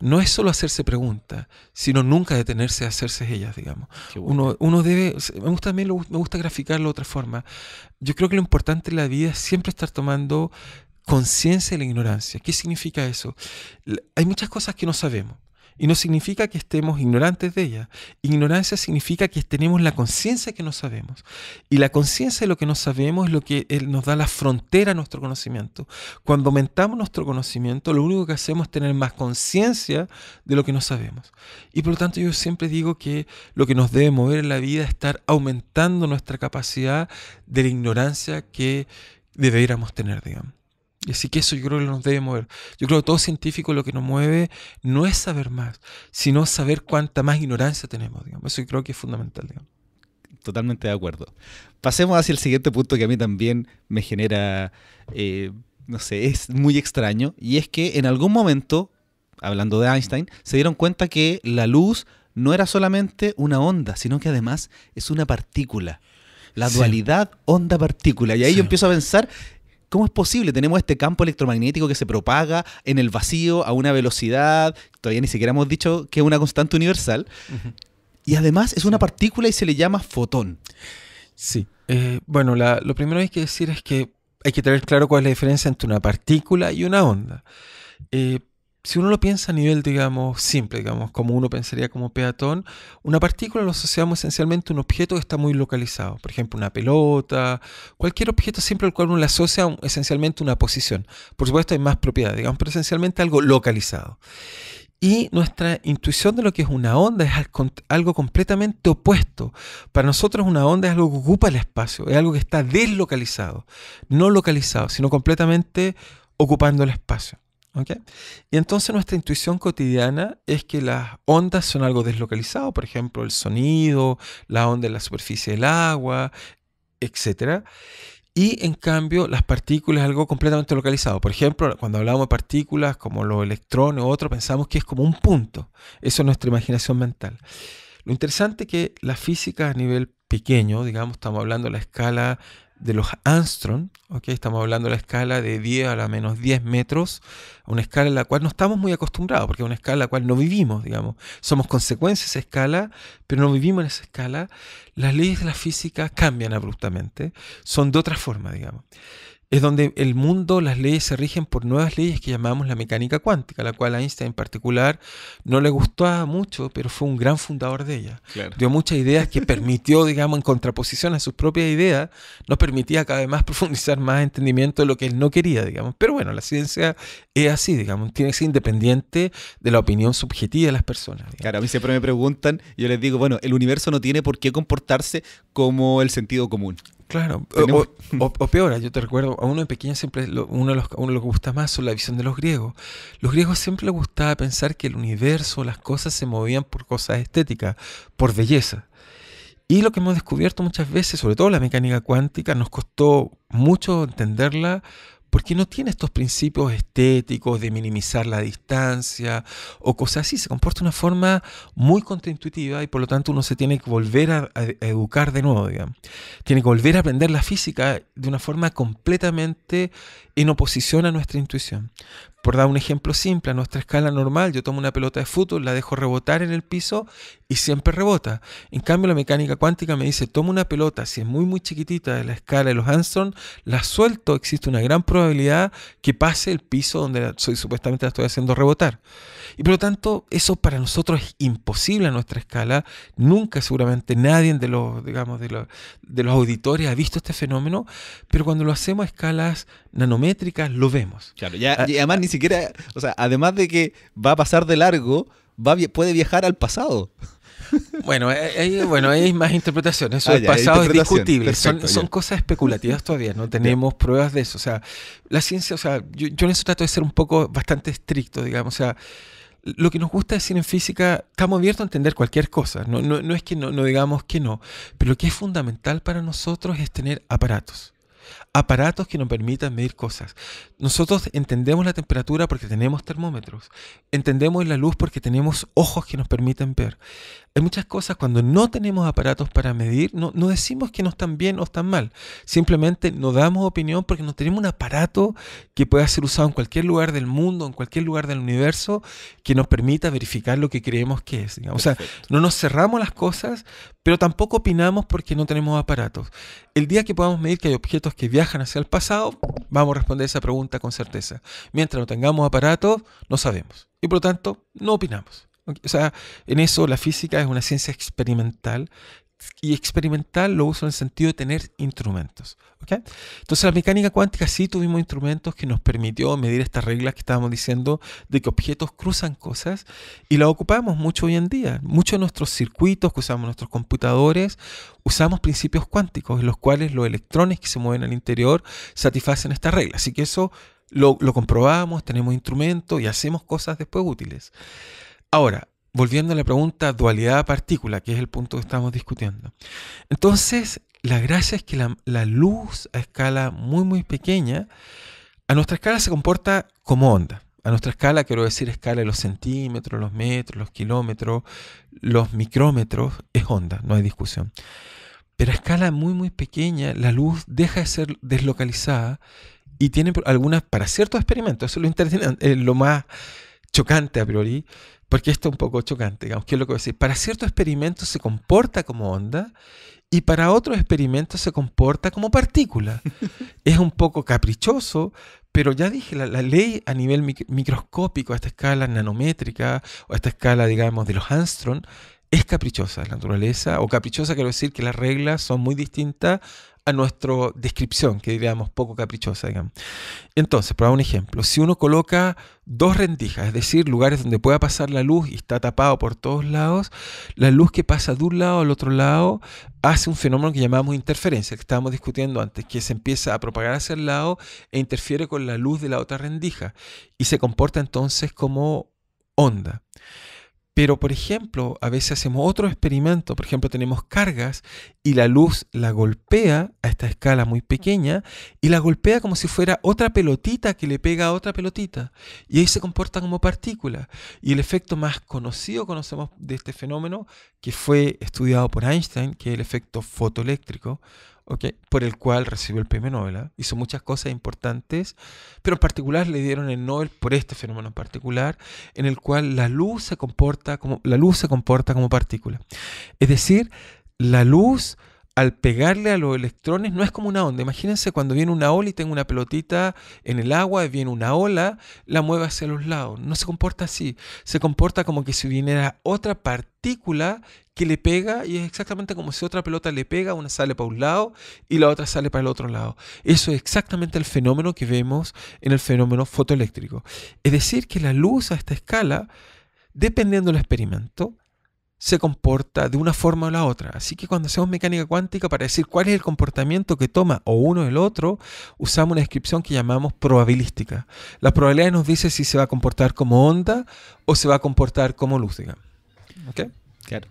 Speaker 2: no es solo hacerse preguntas, sino nunca detenerse a hacerse ellas, digamos. Uno, debe, me gusta, también me gusta graficarlo de otra forma. Yo creo que lo importante en la vida es siempre estar tomando conciencia de la ignorancia. ¿Qué significa eso? Hay muchas cosas que no sabemos. Y no significa que estemos ignorantes de ella. Ignorancia significa que tenemos la conciencia que no sabemos. Y la conciencia de lo que no sabemos es lo que eh, nos da la frontera a nuestro conocimiento. Cuando aumentamos nuestro conocimiento, lo único que hacemos es tener más conciencia de lo que no sabemos. Y por lo tanto yo siempre digo que lo que nos debe mover en la vida es estar aumentando nuestra capacidad de la ignorancia que deberíamos tener, digamos. Así que eso yo creo que nos debe mover. Yo creo que todo científico lo que nos mueve no es saber más, sino saber cuánta más ignorancia tenemos. Digamos. Eso yo creo que es fundamental.
Speaker 1: Totalmente de acuerdo. Pasemos hacia el siguiente punto que a mí también me genera, eh, no sé, es muy extraño. Y es que en algún momento, hablando de Einstein, se dieron cuenta que la luz no era solamente una onda, sino que además es una partícula la dualidad onda-partícula. Y ahí yo empiezo a pensar, ¿Cómo es posible? Tenemos este campo electromagnético que se propaga en el vacío a una velocidad, todavía ni siquiera hemos dicho que es una constante universal, y además es una partícula y se le llama fotón. Sí. Eh, bueno, lo primero
Speaker 2: que hay que decir es que hay que tener claro cuál es la diferencia entre una partícula y una onda. Eh, si uno lo piensa a nivel, digamos, simple, digamos, como uno pensaría como peatón, una partícula lo asociamos esencialmente a un objeto que está muy localizado, por ejemplo, una pelota, cualquier objeto siempre al cual uno le asocia esencialmente una posición. Por supuesto, hay más propiedades, digamos, pero esencialmente algo localizado. Y nuestra intuición de lo que es una onda es algo completamente opuesto. Para nosotros una onda es algo que ocupa el espacio, es algo que está deslocalizado, no localizado, sino completamente ocupando el espacio. Y entonces nuestra intuición cotidiana es que las ondas son algo deslocalizado, por ejemplo, el sonido, la onda en la superficie del agua, etc. Y en cambio, las partículas es algo completamente localizado. Por ejemplo, cuando hablamos de partículas como los electrones o otros, pensamos que es como un punto. Eso es nuestra imaginación mental. Lo interesante es que la física a nivel pequeño, digamos, estamos hablando de la escala de los Armstrong, estamos hablando de la escala de 10 a la menos 10 metros, una escala en la cual no estamos muy acostumbrados, porque es una escala a la cual no vivimos, digamos. Somos consecuencias de esa escala, pero no vivimos en esa escala. Las leyes de la física cambian abruptamente, son de otra forma, digamos es donde el mundo, las leyes se rigen por nuevas leyes que llamamos la mecánica cuántica, la cual a Einstein en particular no le gustaba mucho, pero fue un gran fundador de ella. Dio muchas ideas que permitió, digamos, en contraposición a sus propias ideas, nos permitía cada vez más profundizar más entendimiento de lo que él no quería, digamos. Pero bueno, la ciencia es así, digamos, tiene que ser independiente de la opinión subjetiva de las
Speaker 1: personas. Claro, a mí siempre me preguntan, yo les digo, bueno, el universo no tiene por qué comportarse como el sentido común. Claro,
Speaker 2: o, peor, yo te recuerdo, a uno de pequeña siempre, uno de los uno gusta más son la visión de los griegos. Los griegos siempre les gustaba pensar que el universo, las cosas se movían por cosas estéticas, por belleza. Y lo que hemos descubierto muchas veces, sobre todo la mecánica cuántica, nos costó mucho entenderla porque no tiene estos principios estéticos de minimizar la distancia o cosas así. Se comporta de una forma muy contraintuitiva y por lo tanto uno se tiene que volver a, educar de nuevo, Tiene que volver a aprender la física de una forma completamente en oposición a nuestra intuición. Por dar un ejemplo simple, a nuestra escala normal, yo tomo una pelota de fútbol, la dejo rebotar en el piso y siempre rebota. En cambio, la mecánica cuántica me dice, tomo una pelota, si es muy muy chiquitita de la escala de los Armstrong, la suelto, existe una gran probabilidad que pase el piso donde supuestamente la estoy haciendo rebotar. Y por lo tanto, eso para nosotros es imposible a nuestra escala. Nunca seguramente nadie de los, digamos, de los auditores ha visto este fenómeno, pero cuando lo hacemos a escalas nanométricas, lo vemos.
Speaker 1: Claro, ya, ah, y además ni siquiera, o sea, además de que va a pasar de largo, va, puede viajar al pasado.
Speaker 2: Bueno, hay, eh, eh, eh, bueno, hay más interpretaciones. el ah, pasado es discutible. son, cosas especulativas todavía, no tenemos pruebas de eso. O sea, la ciencia, o sea, yo, en eso trato de ser un poco bastante estricto, digamos. O sea, lo que nos gusta decir en física, estamos abiertos a entender cualquier cosa. No, es que no digamos que no, pero lo que es fundamental para nosotros es tener aparatos aparatos que nos permitan medir cosas. Nosotros entendemos la temperatura porque tenemos termómetros, entendemos la luz porque tenemos ojos que nos permiten ver. Hay muchas cosas cuando no tenemos aparatos para medir, no, decimos que no están bien o están mal, simplemente no damos opinión porque no tenemos un aparato que pueda ser usado en cualquier lugar del mundo, en cualquier lugar del universo, que nos permita verificar lo que creemos que es. O sea, no nos cerramos las cosas, pero tampoco opinamos porque no tenemos aparatos. El día que podamos medir que hay objetos que viajan, hacia el pasado, vamos a responder esa pregunta con certeza. Mientras no tengamos aparatos, no sabemos. Y por lo tanto, no opinamos. O sea, en eso la física es una ciencia experimental y experimental lo uso en el sentido de tener instrumentos. Entonces la mecánica cuántica sí tuvimos instrumentos que nos permitió medir estas reglas que estábamos diciendo de que objetos cruzan cosas y la ocupamos mucho hoy en día. Muchos de nuestros circuitos que usamos nuestros computadores usamos principios cuánticos en los cuales los electrones que se mueven al interior satisfacen estas reglas. Así que eso lo comprobamos, tenemos instrumentos y hacemos cosas después útiles. Ahora, volviendo a la pregunta dualidad-partícula, que es el punto que estamos discutiendo. Entonces, la gracia es que la, luz a escala muy, muy pequeña, a nuestra escala se comporta como onda. A nuestra escala, quiero decir, escala de los centímetros, los metros, los kilómetros, los micrómetros, es onda, no hay discusión. Pero a escala muy, muy pequeña, la luz deja de ser deslocalizada y tiene algunas, para ciertos experimentos, eso es lo, eh, lo más chocante a priori, porque esto es un poco chocante, digamos, lo que decir. Para ciertos experimentos se comporta como onda y para otros experimentos se comporta como partícula. es un poco caprichoso, pero ya dije, la, ley a nivel microscópico, a esta escala nanométrica o a esta escala, digamos, de los Armstrong, es caprichosa la naturaleza, o caprichosa quiero decir que las reglas son muy distintas a nuestra descripción, que diríamos poco caprichosa, digamos. Entonces, para un ejemplo, si uno coloca dos rendijas, es decir, lugares donde pueda pasar la luz y está tapado por todos lados, la luz que pasa de un lado al otro lado hace un fenómeno que llamamos interferencia, que estábamos discutiendo antes, que se empieza a propagar hacia el lado e interfiere con la luz de la otra rendija y se comporta entonces como onda. Pero, por ejemplo, a veces hacemos otro experimento, por ejemplo, tenemos cargas y la luz la golpea a esta escala muy pequeña y la golpea como si fuera otra pelotita que le pega a otra pelotita. Y ahí se comporta como partícula. Y el efecto más conocido conocemos de este fenómeno, que fue estudiado por Einstein, que es el efecto fotoeléctrico, por el cual recibió el premio Nobel. ¿ah? Hizo muchas cosas importantes, pero en particular le dieron el Nobel por este fenómeno particular, en el cual la luz se comporta como, la luz se comporta como partícula. Es decir, la luz al pegarle a los electrones no es como una onda. Imagínense cuando viene una ola y tengo una pelotita en el agua, y viene una ola, la mueve hacia los lados. No se comporta así. Se comporta como que si viniera otra partícula que le pega y es exactamente como si otra pelota le pega, una sale para un lado y la otra sale para el otro lado. Eso es exactamente el fenómeno que vemos en el fenómeno fotoeléctrico. Es decir, que la luz a esta escala, dependiendo del experimento, se comporta de una forma o la otra. Así que cuando hacemos mecánica cuántica, para decir cuál es el comportamiento que toma o uno o el otro, usamos una descripción que llamamos probabilística. La probabilidad nos dice si se va a comportar como onda o se va a comportar como luz,
Speaker 1: Claro.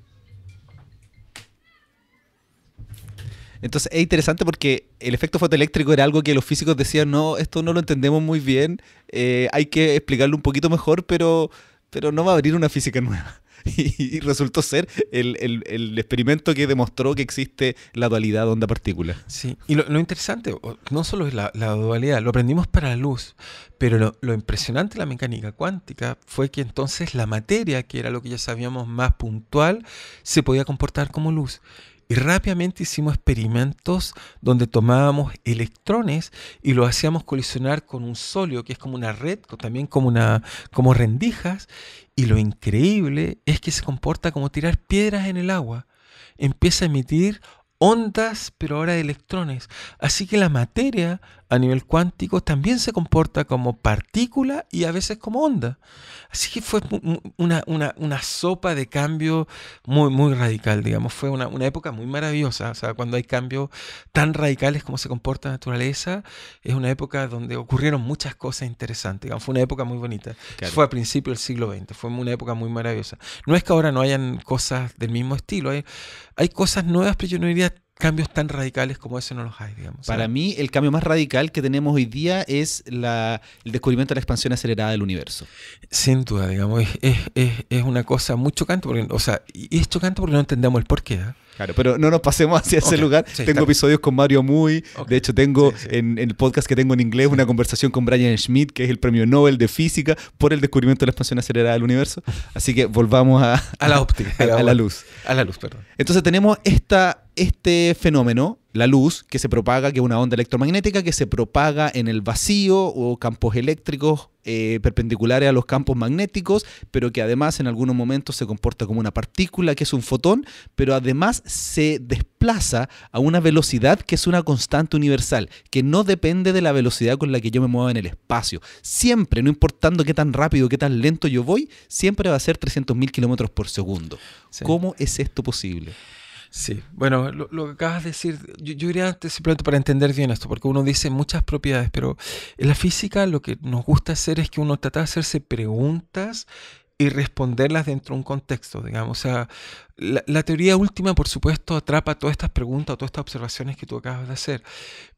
Speaker 1: Entonces es interesante porque el efecto fotoeléctrico era algo que los físicos decían, no, esto no lo entendemos muy bien, eh, hay que explicarlo un poquito mejor, pero, pero no va a abrir una física nueva. y, resultó ser el, experimento que demostró que existe la dualidad onda-partícula.
Speaker 2: Sí, y lo, interesante, no solo es la, dualidad, lo aprendimos para la luz, pero lo, lo impresionante de la mecánica cuántica fue que entonces la materia, que era lo que ya sabíamos más puntual, se podía comportar como luz. Y rápidamente hicimos experimentos donde tomábamos electrones y lo hacíamos colisionar con un sólido, que es como una red, también como, una, como rendijas. Y lo increíble es que se comporta como tirar piedras en el agua. Empieza a emitir ondas, pero ahora de electrones. Así que la materia a nivel cuántico también se comporta como partícula y a veces como onda. Así que fue una, sopa de cambio muy, muy radical, digamos. Fue una, época muy maravillosa. O sea, cuando hay cambios tan radicales como se comporta la naturaleza, es una época donde ocurrieron muchas cosas interesantes. Fue una época muy bonita. Fue a principios del siglo XX. Fue una época muy maravillosa. No es que ahora no hayan cosas del mismo estilo. Hay, hay cosas nuevas, pero yo no diría cambios tan radicales como ese no los hay, digamos. Para
Speaker 1: mí, el cambio más radical que tenemos hoy día es el descubrimiento de la expansión acelerada del universo. Sin duda, digamos, es, una cosa muy chocante, o sea, y es chocante porque no entendemos el porqué. ¿ah? Claro, pero no nos pasemos hacia ese lugar. tengo episodios con Mario Muy. de hecho, tengo En, el podcast que tengo en inglés una conversación con Brian Schmidt, que es el premio Nobel de Física por el descubrimiento de la expansión acelerada del universo. Así que volvamos a, a la óptica, a, la, luz. A la luz, perdón. Entonces, tenemos esta este fenómeno, la luz, que se propaga, que es una onda electromagnética, que se propaga en el vacío o campos eléctricos eh, perpendiculares a los campos magnéticos, pero que además en algunos momentos se comporta como una partícula, que es un fotón, pero además se desplaza a una velocidad que es una constante universal, que no depende de la velocidad con la que yo me mueva en el espacio. Siempre, no importando qué tan rápido, qué tan lento yo voy, siempre va a ser 300.000 kilómetros por segundo. ¿Cómo es esto posible? Sí, bueno, lo, que acabas de decir, yo, yo diría antes simplemente para entender bien esto, porque uno
Speaker 2: dice muchas propiedades, pero en la física lo que nos gusta hacer es que uno trata de hacerse preguntas y responderlas dentro de un contexto, digamos. O sea, la, la, teoría última, por supuesto, atrapa todas estas preguntas, todas estas observaciones que tú acabas de hacer,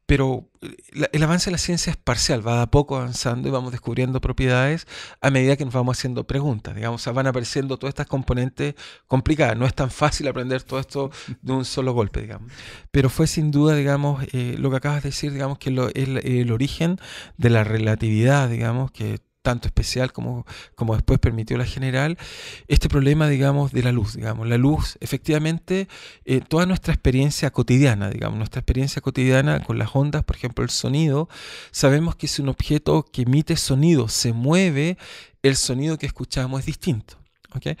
Speaker 2: pero eh, el avance de la ciencia es parcial, va a poco avanzando y vamos descubriendo propiedades a medida que nos vamos haciendo preguntas. Digamos, van apareciendo todas estas componentes complicadas. No es tan fácil aprender todo esto de un solo golpe, digamos. Pero fue sin duda, digamos, eh, lo que acabas de decir, digamos, que es el, el, origen de la relatividad, digamos, que tanto especial como, como después permitió la general, este problema, digamos, de la luz, digamos. La luz, efectivamente, eh, toda nuestra experiencia cotidiana, digamos, nuestra experiencia cotidiana con las ondas, por ejemplo, el sonido, sabemos que si un objeto que emite sonido se mueve, el sonido que escuchamos es distinto. ¿okay?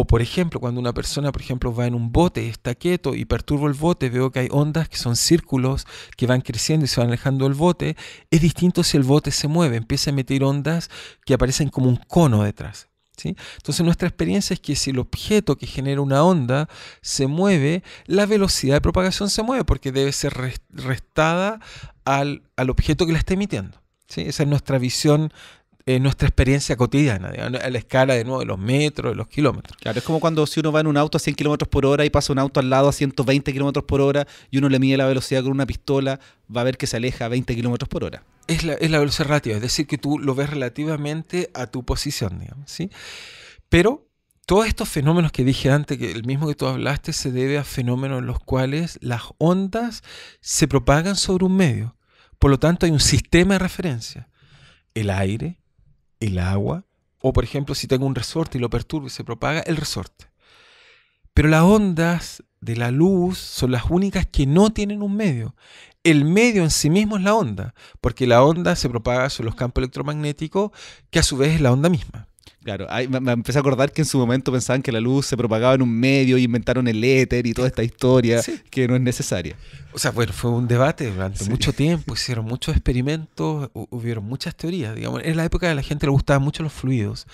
Speaker 2: O por ejemplo, cuando una persona, por ejemplo, va en un bote y está quieto y perturbo el bote, veo que hay ondas que son círculos que van creciendo y se van alejando del bote, es distinto si el bote se mueve, empieza a emitir ondas que aparecen como un cono detrás. ¿sí? Entonces nuestra experiencia es que si el objeto que genera una onda se mueve, la velocidad de propagación se mueve porque debe ser restada al, objeto que la está emitiendo. ¿sí? Esa es nuestra visión eh, nuestra experiencia cotidiana,
Speaker 1: a la escala de nuevo de los metros, de los kilómetros. Claro, es como cuando si uno va en un auto a 100 kilómetros por hora y pasa un auto al lado a 120 kilómetros por hora y uno le mide la velocidad con una pistola, va a ver que se aleja a 20 kilómetros por hora.
Speaker 2: Es la, velocidad relativa, es decir, que tú lo ves relativamente a tu posición, digamos, ¿sí? Pero todos estos fenómenos que dije antes, que el mismo que tú hablaste, se debe a fenómenos en los cuales las ondas se propagan sobre un medio. Por lo tanto, hay un sistema de referencia. El aire, el agua, o por ejemplo si tengo un resorte y lo perturbo y se propaga, el resorte. Pero las ondas de la luz son las únicas que no tienen un medio. El medio en sí mismo es la
Speaker 1: onda, porque la onda se propaga sobre los campos electromagnéticos, que a su vez es la onda misma. Claro, me, empecé a acordar que en su momento pensaban que la luz se propagaba en un medio y inventaron el éter y toda esta historia que no es necesaria. O sea, bueno, fue un debate durante mucho
Speaker 2: tiempo, hicieron muchos experimentos, hubieron muchas teorías, digamos. En la época de la gente le gustaban mucho los fluidos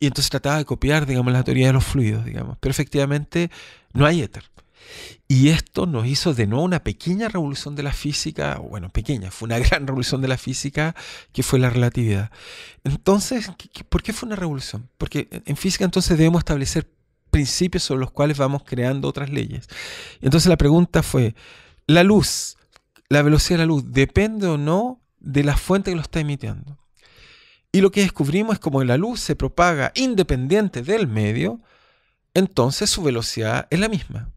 Speaker 2: y entonces trataba de copiar, digamos, la teoría de los fluidos, digamos. Pero efectivamente no hay éter. Y esto nos hizo de nuevo una pequeña revolución de la física, bueno, pequeña, fue una gran revolución de la física que fue la relatividad. Entonces, ¿por qué fue una revolución? Porque en física entonces debemos establecer principios sobre los cuales vamos creando otras leyes. Entonces la pregunta fue, ¿la luz, la velocidad de la luz, depende o no de la fuente que lo está emitiendo? Y lo que descubrimos es como la luz se propaga independiente del medio, entonces su velocidad es la misma.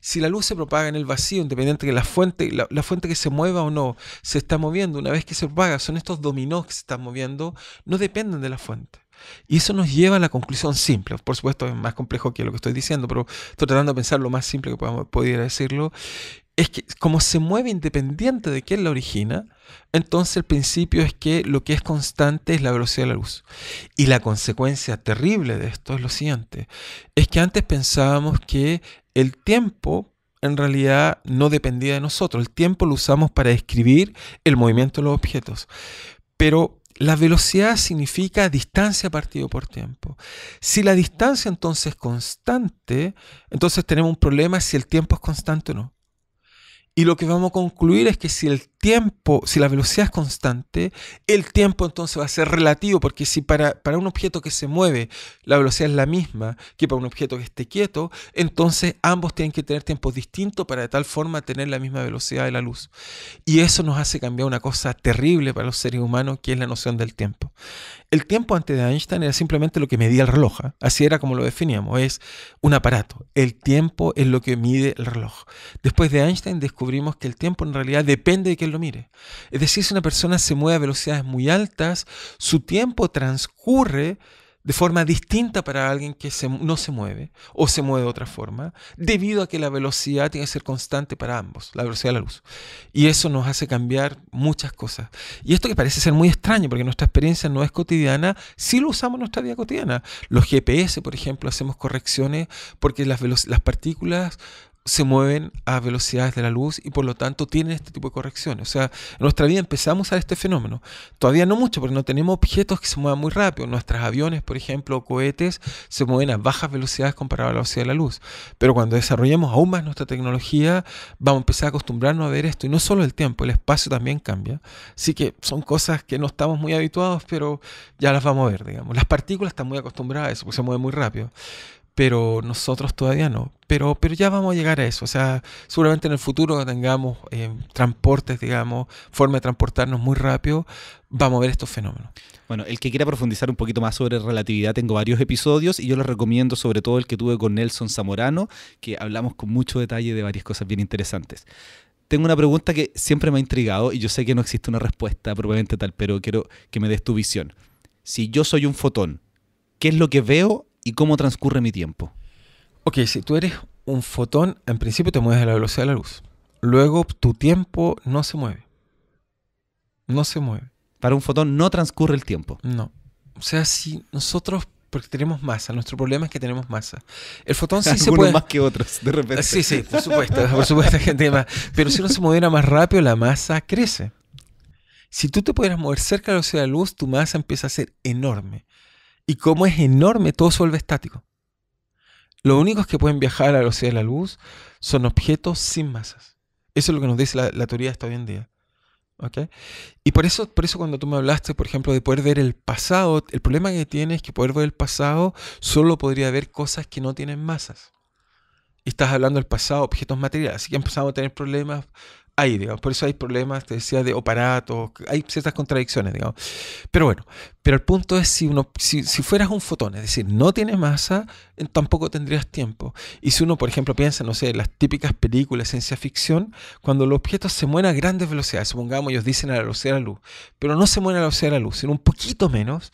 Speaker 2: Si la luz se propaga en el vacío, independiente de que la fuente, la, fuente que se mueva o no, se está moviendo, una vez que se propaga, son estos dominó que se están moviendo, no dependen de la fuente. Y eso nos lleva a la conclusión simple. Por supuesto, es más complejo que lo que estoy diciendo, pero estoy tratando de pensar lo más simple que pudiera decirlo. Es que como se mueve independiente de quién la origina, entonces el principio es que lo que es constante es la velocidad de la luz. Y la consecuencia terrible de esto es lo siguiente. Es que antes pensábamos que el tiempo en realidad no dependía de nosotros. El tiempo lo usamos para describir el movimiento de los objetos. Pero la velocidad significa distancia partido por tiempo. Si la distancia entonces es constante, entonces tenemos un problema si el tiempo es constante o no. Y lo que vamos a concluir es que si el tiempo, si la velocidad es constante, el tiempo entonces va a ser relativo, porque si para, para un objeto que se mueve la velocidad es la misma que para un objeto que esté quieto, entonces ambos tienen que tener tiempos distintos para de tal forma tener la misma velocidad de la luz. Y eso nos hace cambiar una cosa terrible para los seres humanos, que es la noción del tiempo el tiempo antes de Einstein era simplemente lo que medía el reloj. ¿ah? Así era como lo definíamos. Es un aparato. El tiempo es lo que mide el reloj. Después de Einstein descubrimos que el tiempo en realidad depende de quién lo mire. Es decir, si una persona se mueve a velocidades muy altas, su tiempo transcurre de forma distinta para alguien que no se mueve o se mueve de otra forma, debido a que la velocidad tiene que ser constante para ambos, la velocidad de la luz. Y eso nos hace cambiar muchas cosas. Y esto que parece ser muy extraño, porque nuestra experiencia no es cotidiana, sí lo usamos en nuestra vida cotidiana. Los GPS, por ejemplo, hacemos correcciones porque las, las partículas se mueven a velocidades de la luz y por lo tanto tienen este tipo de correcciones. O sea, en nuestra vida empezamos a ver este fenómeno. Todavía no mucho, porque no tenemos objetos que se muevan muy rápido. Nuestros aviones, por ejemplo, cohetes, se mueven a bajas velocidades comparado a la velocidad de la luz. Pero cuando desarrollemos aún más nuestra tecnología, vamos a empezar a acostumbrarnos a ver esto. Y no solo el tiempo, el espacio también cambia. Así que son cosas que no estamos muy habituados, pero ya las vamos a ver, digamos. Las partículas están muy acostumbradas a eso, porque se mueven muy rápido pero nosotros todavía no. Pero, pero ya vamos a llegar a eso. O sea, seguramente en el futuro tengamos eh, transportes, digamos,
Speaker 1: forma de transportarnos muy rápido, vamos a ver estos fenómenos. Bueno, el que quiera profundizar un poquito más sobre relatividad, tengo varios episodios y yo les recomiendo sobre todo el que tuve con Nelson Zamorano, que hablamos con mucho detalle de varias cosas bien interesantes tengo una pregunta que siempre me ha intrigado y yo sé que no existe una respuesta probablemente tal, pero quiero que me des tu visión. Si yo soy un fotón, ¿qué es lo que veo y cómo transcurre mi tiempo. Ok, si tú eres
Speaker 2: un fotón, en principio te mueves a la velocidad de la luz. Luego tu tiempo no se mueve.
Speaker 1: No se mueve. Para un fotón no transcurre el tiempo.
Speaker 2: No. O sea, si nosotros porque tenemos masa. Nuestro problema es que tenemos masa. El fotón sí se puede. más que otros, de repente. Ah, sí, sí, por supuesto, por supuesto, gente Pero si uno se moviera más rápido, la masa crece. Si tú te pudieras mover cerca de la velocidad de la luz, tu masa empieza a ser enorme y como es enorme, todo se vuelve estático. Los únicos que pueden viajar a la velocidad de la luz son objetos sin masas. Eso es lo que nos dice la, teoría hasta hoy en día. Y por eso, por eso cuando tú me hablaste, por ejemplo, de poder ver el pasado, el problema que tienes es que poder ver el pasado solo podría ver cosas que no tienen masas. Y estás hablando del pasado, objetos materiales. Así que empezamos a tener problemas hay, Por eso hay problemas, te decía, de aparatos, hay ciertas contradicciones, digamos. Pero bueno, pero el punto es si uno, si, fueras un fotón, es decir, no tiene masa, tampoco tendrías tiempo. Y si uno, por ejemplo, piensa, no sé, las típicas películas de ciencia ficción, cuando los objetos se mueven a grandes velocidades, supongamos ellos dicen a la velocidad de la luz, pero no se mueven a la velocidad de la luz, sino un poquito menos,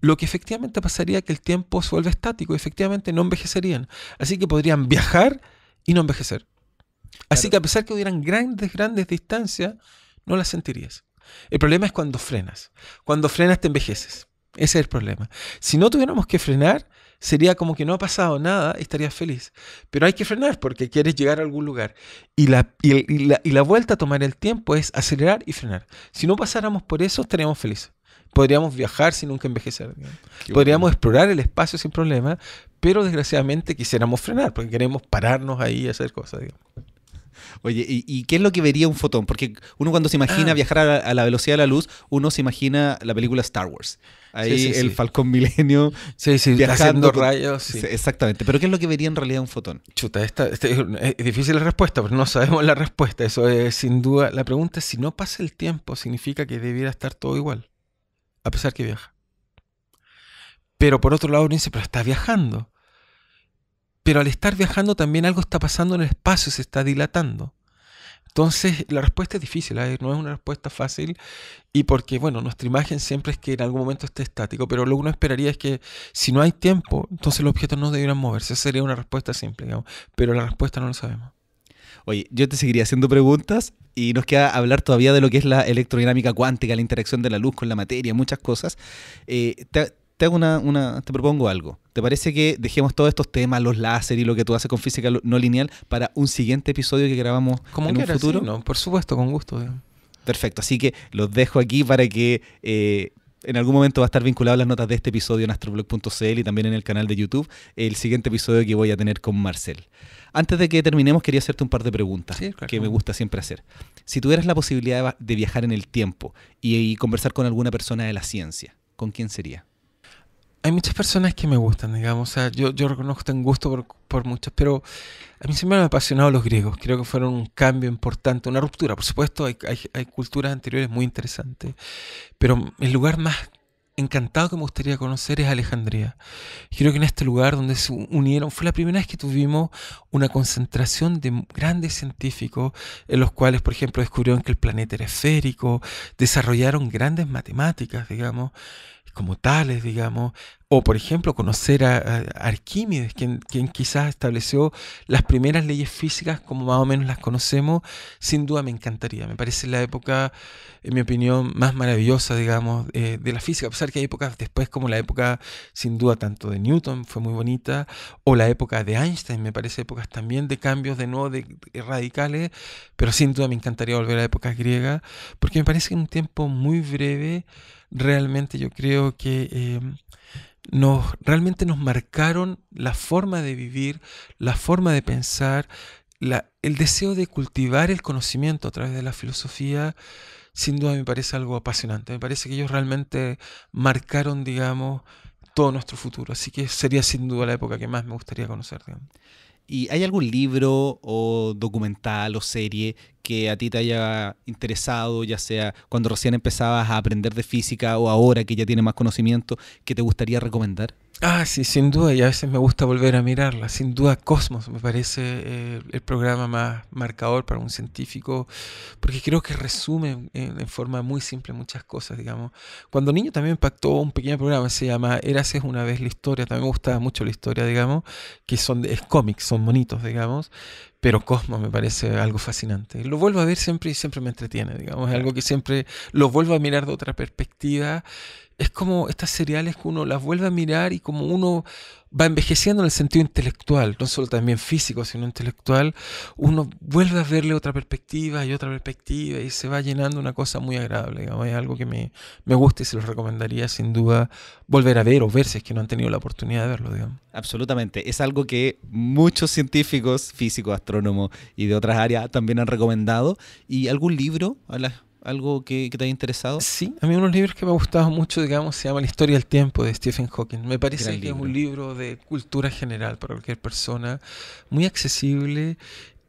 Speaker 2: lo que efectivamente pasaría es que el tiempo se vuelve estático, y efectivamente no envejecerían. Así que podrían viajar y no envejecer. Así que a pesar que hubieran grandes, grandes distancias, no las sentirías. El problema es cuando frenas. Cuando frenas te envejeces. Ese es el problema. Si no tuviéramos que frenar, sería como que no ha pasado nada, y estarías feliz. Pero hay que frenar porque quieres llegar a algún lugar. Y la, y, la, vuelta a tomar el tiempo es acelerar y frenar. Si no pasáramos por eso, estaríamos felices. Podríamos viajar sin nunca envejecer. Podríamos explorar el espacio sin problema, pero desgraciadamente quisiéramos frenar porque queremos pararnos
Speaker 1: ahí y hacer cosas. Digamos. Oye, ¿y, qué es lo que vería un fotón? Porque uno cuando se imagina ah. viajar a la, velocidad de la luz, uno se imagina la película Star Wars. Ahí el Falcón Milenio viajando rayos. Exactamente. Pero ¿qué es lo que vería en realidad un fotón? Chuta, esta,
Speaker 2: este, es difícil la respuesta, pero no sabemos la respuesta. Eso es sin duda. La pregunta es si no pasa el tiempo, significa que debiera estar todo igual, a pesar que viaja. Pero por otro lado, uno dice, pero está viajando. Pero al estar viajando también algo está pasando en el espacio, se está dilatando. Entonces, la respuesta es difícil, ¿eh? no es una respuesta fácil, y porque, bueno, nuestra imagen siempre es que en algún momento esté estático, pero lo que uno esperaría es que si no hay tiempo, entonces los objetos no deberían moverse. Esa sería una respuesta simple, pero la respuesta no lo sabemos.
Speaker 1: Oye, yo te seguiría haciendo preguntas y nos queda hablar todavía de lo que es la electrodinámica cuántica, la interacción de la luz con la materia, muchas cosas. Eh, te, te una, te propongo algo. ¿Te parece que dejemos todos estos temas, los láser y lo que tú haces con física no lineal, para un siguiente episodio que grabamos en un futuro? por supuesto, con gusto. Eh. Perfecto, así que los dejo aquí para que eh, en algún momento va a estar vinculado a las notas de este episodio en astroblog.cl y también en el canal de YouTube, el siguiente episodio que voy a tener con Marcel. Antes de que terminemos, quería hacerte un par de preguntas que me gusta siempre hacer. Si tuvieras la posibilidad de viajar en el tiempo y conversar con alguna persona de la ciencia, ¿con quién sería? hay muchas personas
Speaker 2: que me gustan, digamos. yo, yo reconozco
Speaker 1: tengo gusto por, por muchas, pero
Speaker 2: a mí siempre me han apasionado los griegos. Creo que fueron un cambio importante, una ruptura. Por supuesto, hay, hay culturas anteriores muy interesantes, pero el lugar más encantado que me gustaría conocer es Alejandría. Creo que en este lugar donde se unieron fue la primera vez que tuvimos una concentración de grandes científicos en los cuales, por ejemplo, descubrieron que el planeta era esférico, desarrollaron grandes matemáticas, digamos como tales, digamos, o por ejemplo conocer a, Arquímedes, quien, quizás estableció las primeras leyes físicas como más o menos las conocemos, sin duda me encantaría. Me parece la época, en mi opinión, más maravillosa, digamos, eh, de la física, a pesar que hay épocas después como la época, sin duda, tanto de Newton, fue muy bonita, o la época de Einstein, me parece épocas también de cambios de nuevo radicales, pero sin duda me encantaría volver a la época griega, porque me parece un tiempo muy breve, realmente yo creo que em, nos, realmente nos marcaron la forma de vivir, la forma de pensar, la, el deseo de cultivar el conocimiento a través de la filosofía, sin duda me parece algo apasionante. Me parece que ellos realmente marcaron, digamos, todo nuestro futuro. Así que sería sin duda la época que más me gustaría conocer.
Speaker 1: ¿Y hay algún libro o documental o serie que a ti te haya interesado, ya sea cuando recién empezabas a aprender de física o ahora que ya tienes más conocimiento, que te gustaría recomendar?
Speaker 2: Ah, sí, sin duda, y a veces me gusta volver a mirarla. Sin duda, Cosmos me parece eh, el programa más marcador para un científico, porque creo que resume en, forma muy simple muchas cosas, digamos. Cuando niño también impactó un pequeño programa, se llama es una vez la historia, también me gustaba mucho la historia, digamos, que son, es cómics, son bonitos, digamos, pero Cosmos me parece algo fascinante. Lo vuelvo a ver siempre y siempre me entretiene, digamos, es algo que siempre lo vuelvo a mirar de otra perspectiva es como estas cereales que uno las vuelve a mirar y como uno va envejeciendo en el sentido intelectual, no solo también físico, sino intelectual, uno vuelve a verle otra perspectiva y otra perspectiva y se va llenando una cosa muy agradable, es algo que me, me gusta y se los recomendaría sin duda volver a ver o ver
Speaker 1: si es que no han tenido la oportunidad de verlo, digamos. Absolutamente, es algo que muchos científicos, físicos, astrónomos y de otras áreas también han recomendado y algún libro, a ¿Algo que, te haya interesado? Sí, a mí unos libros que me ha gustado mucho, digamos, se llama La historia del tiempo de Stephen Hawking.
Speaker 2: Me parece que es un libro de cultura general para cualquier persona, muy accesible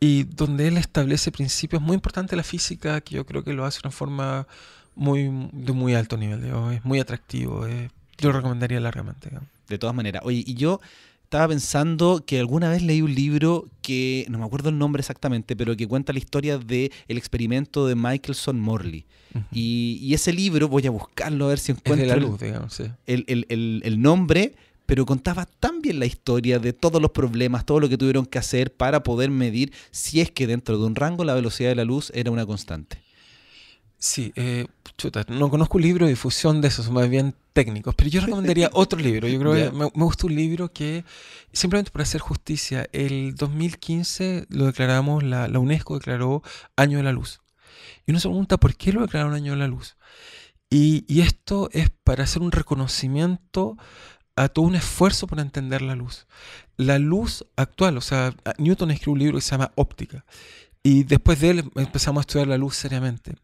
Speaker 2: y donde él establece principios muy importantes de la física, que yo creo que lo hace de una forma muy, de muy alto nivel, es muy atractivo, yo lo recomendaría largamente.
Speaker 1: De todas maneras, oye, y yo estaba pensando que alguna vez leí un libro que, no me acuerdo el nombre exactamente, pero que cuenta la historia del el experimento de Michelson Morley. y, ese libro, voy a buscarlo a ver si encuentro. la luz, el, el nombre pero contaba también la historia de todos los problemas, todo lo que tuvieron que hacer para poder medir si es que dentro de un rango la velocidad de la luz era una constante. Sí, eh, no conozco un libro de difusión de esos, más bien técnicos, pero yo recomendaría otro libro. Yo creo que
Speaker 2: me, gusta un libro que, simplemente para hacer justicia, el 2015 lo declaramos, la, UNESCO declaró Año de la Luz. Y uno se pregunta, ¿por qué lo declararon Año de la Luz? Y, y esto es para hacer un reconocimiento a todo un esfuerzo por entender la luz. La luz actual, o sea, Newton escribió un libro que se llama Óptica. Y después de él empezamos a estudiar la luz seriamente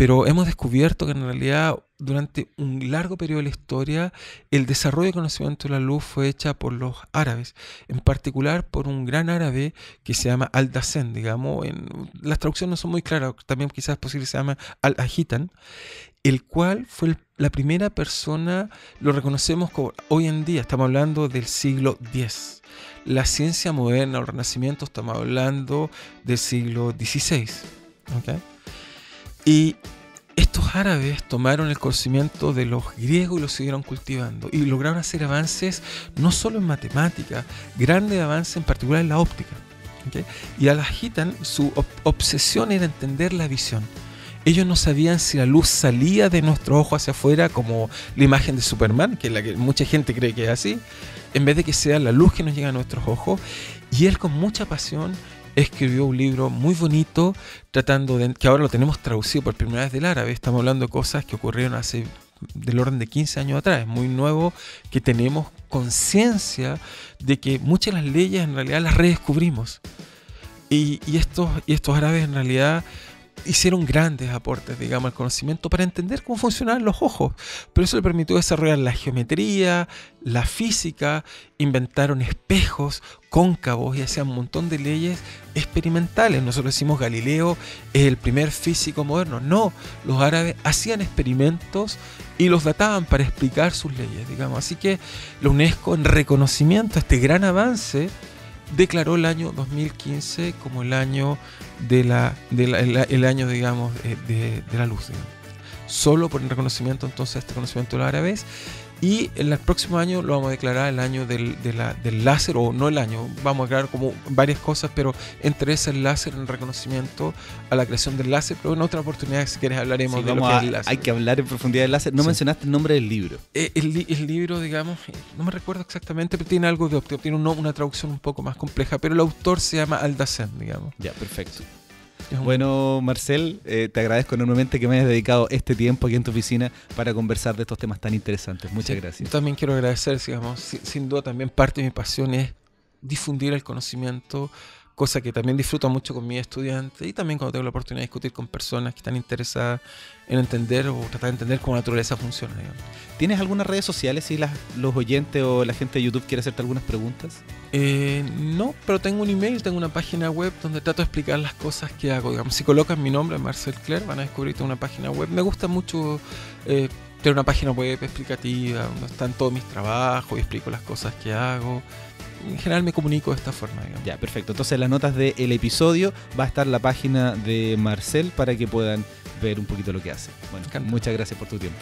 Speaker 2: pero hemos descubierto que en realidad durante un largo periodo de la historia el desarrollo y conocimiento de la luz fue hecha por los árabes, en particular por un gran árabe que se llama Al-Dasen, digamos, en, las traducciones no son muy claras, también quizás es posible se llama Al-Ajitan, el cual fue la primera persona, lo reconocemos como hoy en día, estamos hablando del siglo X. La ciencia moderna, el renacimiento, estamos hablando del siglo XVI. ¿okay? Y estos árabes tomaron el conocimiento de los griegos y lo siguieron cultivando y lograron hacer avances no solo en matemática, grandes avances en particular en la óptica. Y a la Gitan su obsesión era entender la visión. Ellos no sabían si la luz salía de nuestro ojo hacia afuera como la imagen de Superman, que es la que mucha gente cree que es así, en vez de que sea la luz que nos llega a nuestros ojos. Y él con mucha pasión escribió un libro muy bonito tratando de, que ahora lo tenemos traducido por primera vez del árabe, estamos hablando de cosas que ocurrieron hace del orden de 15 años atrás, es muy nuevo que tenemos conciencia de que muchas de las leyes en realidad las redescubrimos. Y, y, estos, y estos árabes en realidad hicieron grandes aportes, digamos, al conocimiento para entender cómo funcionaban los ojos. Pero eso le permitió desarrollar la geometría, la física, inventaron espejos cóncavos y hacían un montón de leyes experimentales. Nosotros decimos Galileo es el primer físico moderno. No, los árabes hacían experimentos y los databan para explicar sus leyes, digamos. Así que la UNESCO en reconocimiento a este gran avance declaró el año 2015 como el año de la, el, año, digamos, eh, de, la luz. Solo por el reconocimiento entonces este conocimiento de los árabes y en el próximo año lo vamos a declarar el año del, del láser, o no el año, vamos a declarar como varias cosas, pero entre ese el láser, el reconocimiento a la creación del láser, pero en otra oportunidad si quieres hablaremos de lo que el láser. Hay que hablar en profundidad del láser. No mencionaste
Speaker 1: el nombre del libro.
Speaker 2: Eh, el, libro, digamos, eh, no me recuerdo exactamente, pero tiene algo de tiene una traducción un poco más compleja, pero el autor se llama
Speaker 1: Aldacen, digamos. Ya, perfecto. Bueno, Marcel, eh, te agradezco enormemente que me hayas dedicado este tiempo aquí en tu oficina para conversar de estos temas tan interesantes. Muchas gracias. Yo también quiero agradecer,
Speaker 2: digamos, sin, sin duda también parte de mi pasión es difundir el conocimiento, cosa que también disfruto mucho con mis estudiantes y también cuando tengo la oportunidad de discutir con personas que están interesadas
Speaker 1: en entender o tratar de entender cómo la naturaleza funciona. ¿Tienes algunas redes sociales si los oyentes o la gente de YouTube quiere hacerte algunas preguntas? Eh, no, pero tengo un email, tengo una página
Speaker 2: web donde trato de explicar las cosas que hago. Si colocas mi nombre, Marcel Claire, van a descubrir una página web. Me gusta mucho eh, tener una página web explicativa donde están todos mis trabajos
Speaker 1: y explico las cosas que hago en general me comunico de esta forma. Ya, perfecto. Entonces en las notas del episodio va a estar la página de Marcel para que puedan ver un poquito lo que hace. Bueno, muchas gracias por tu tiempo.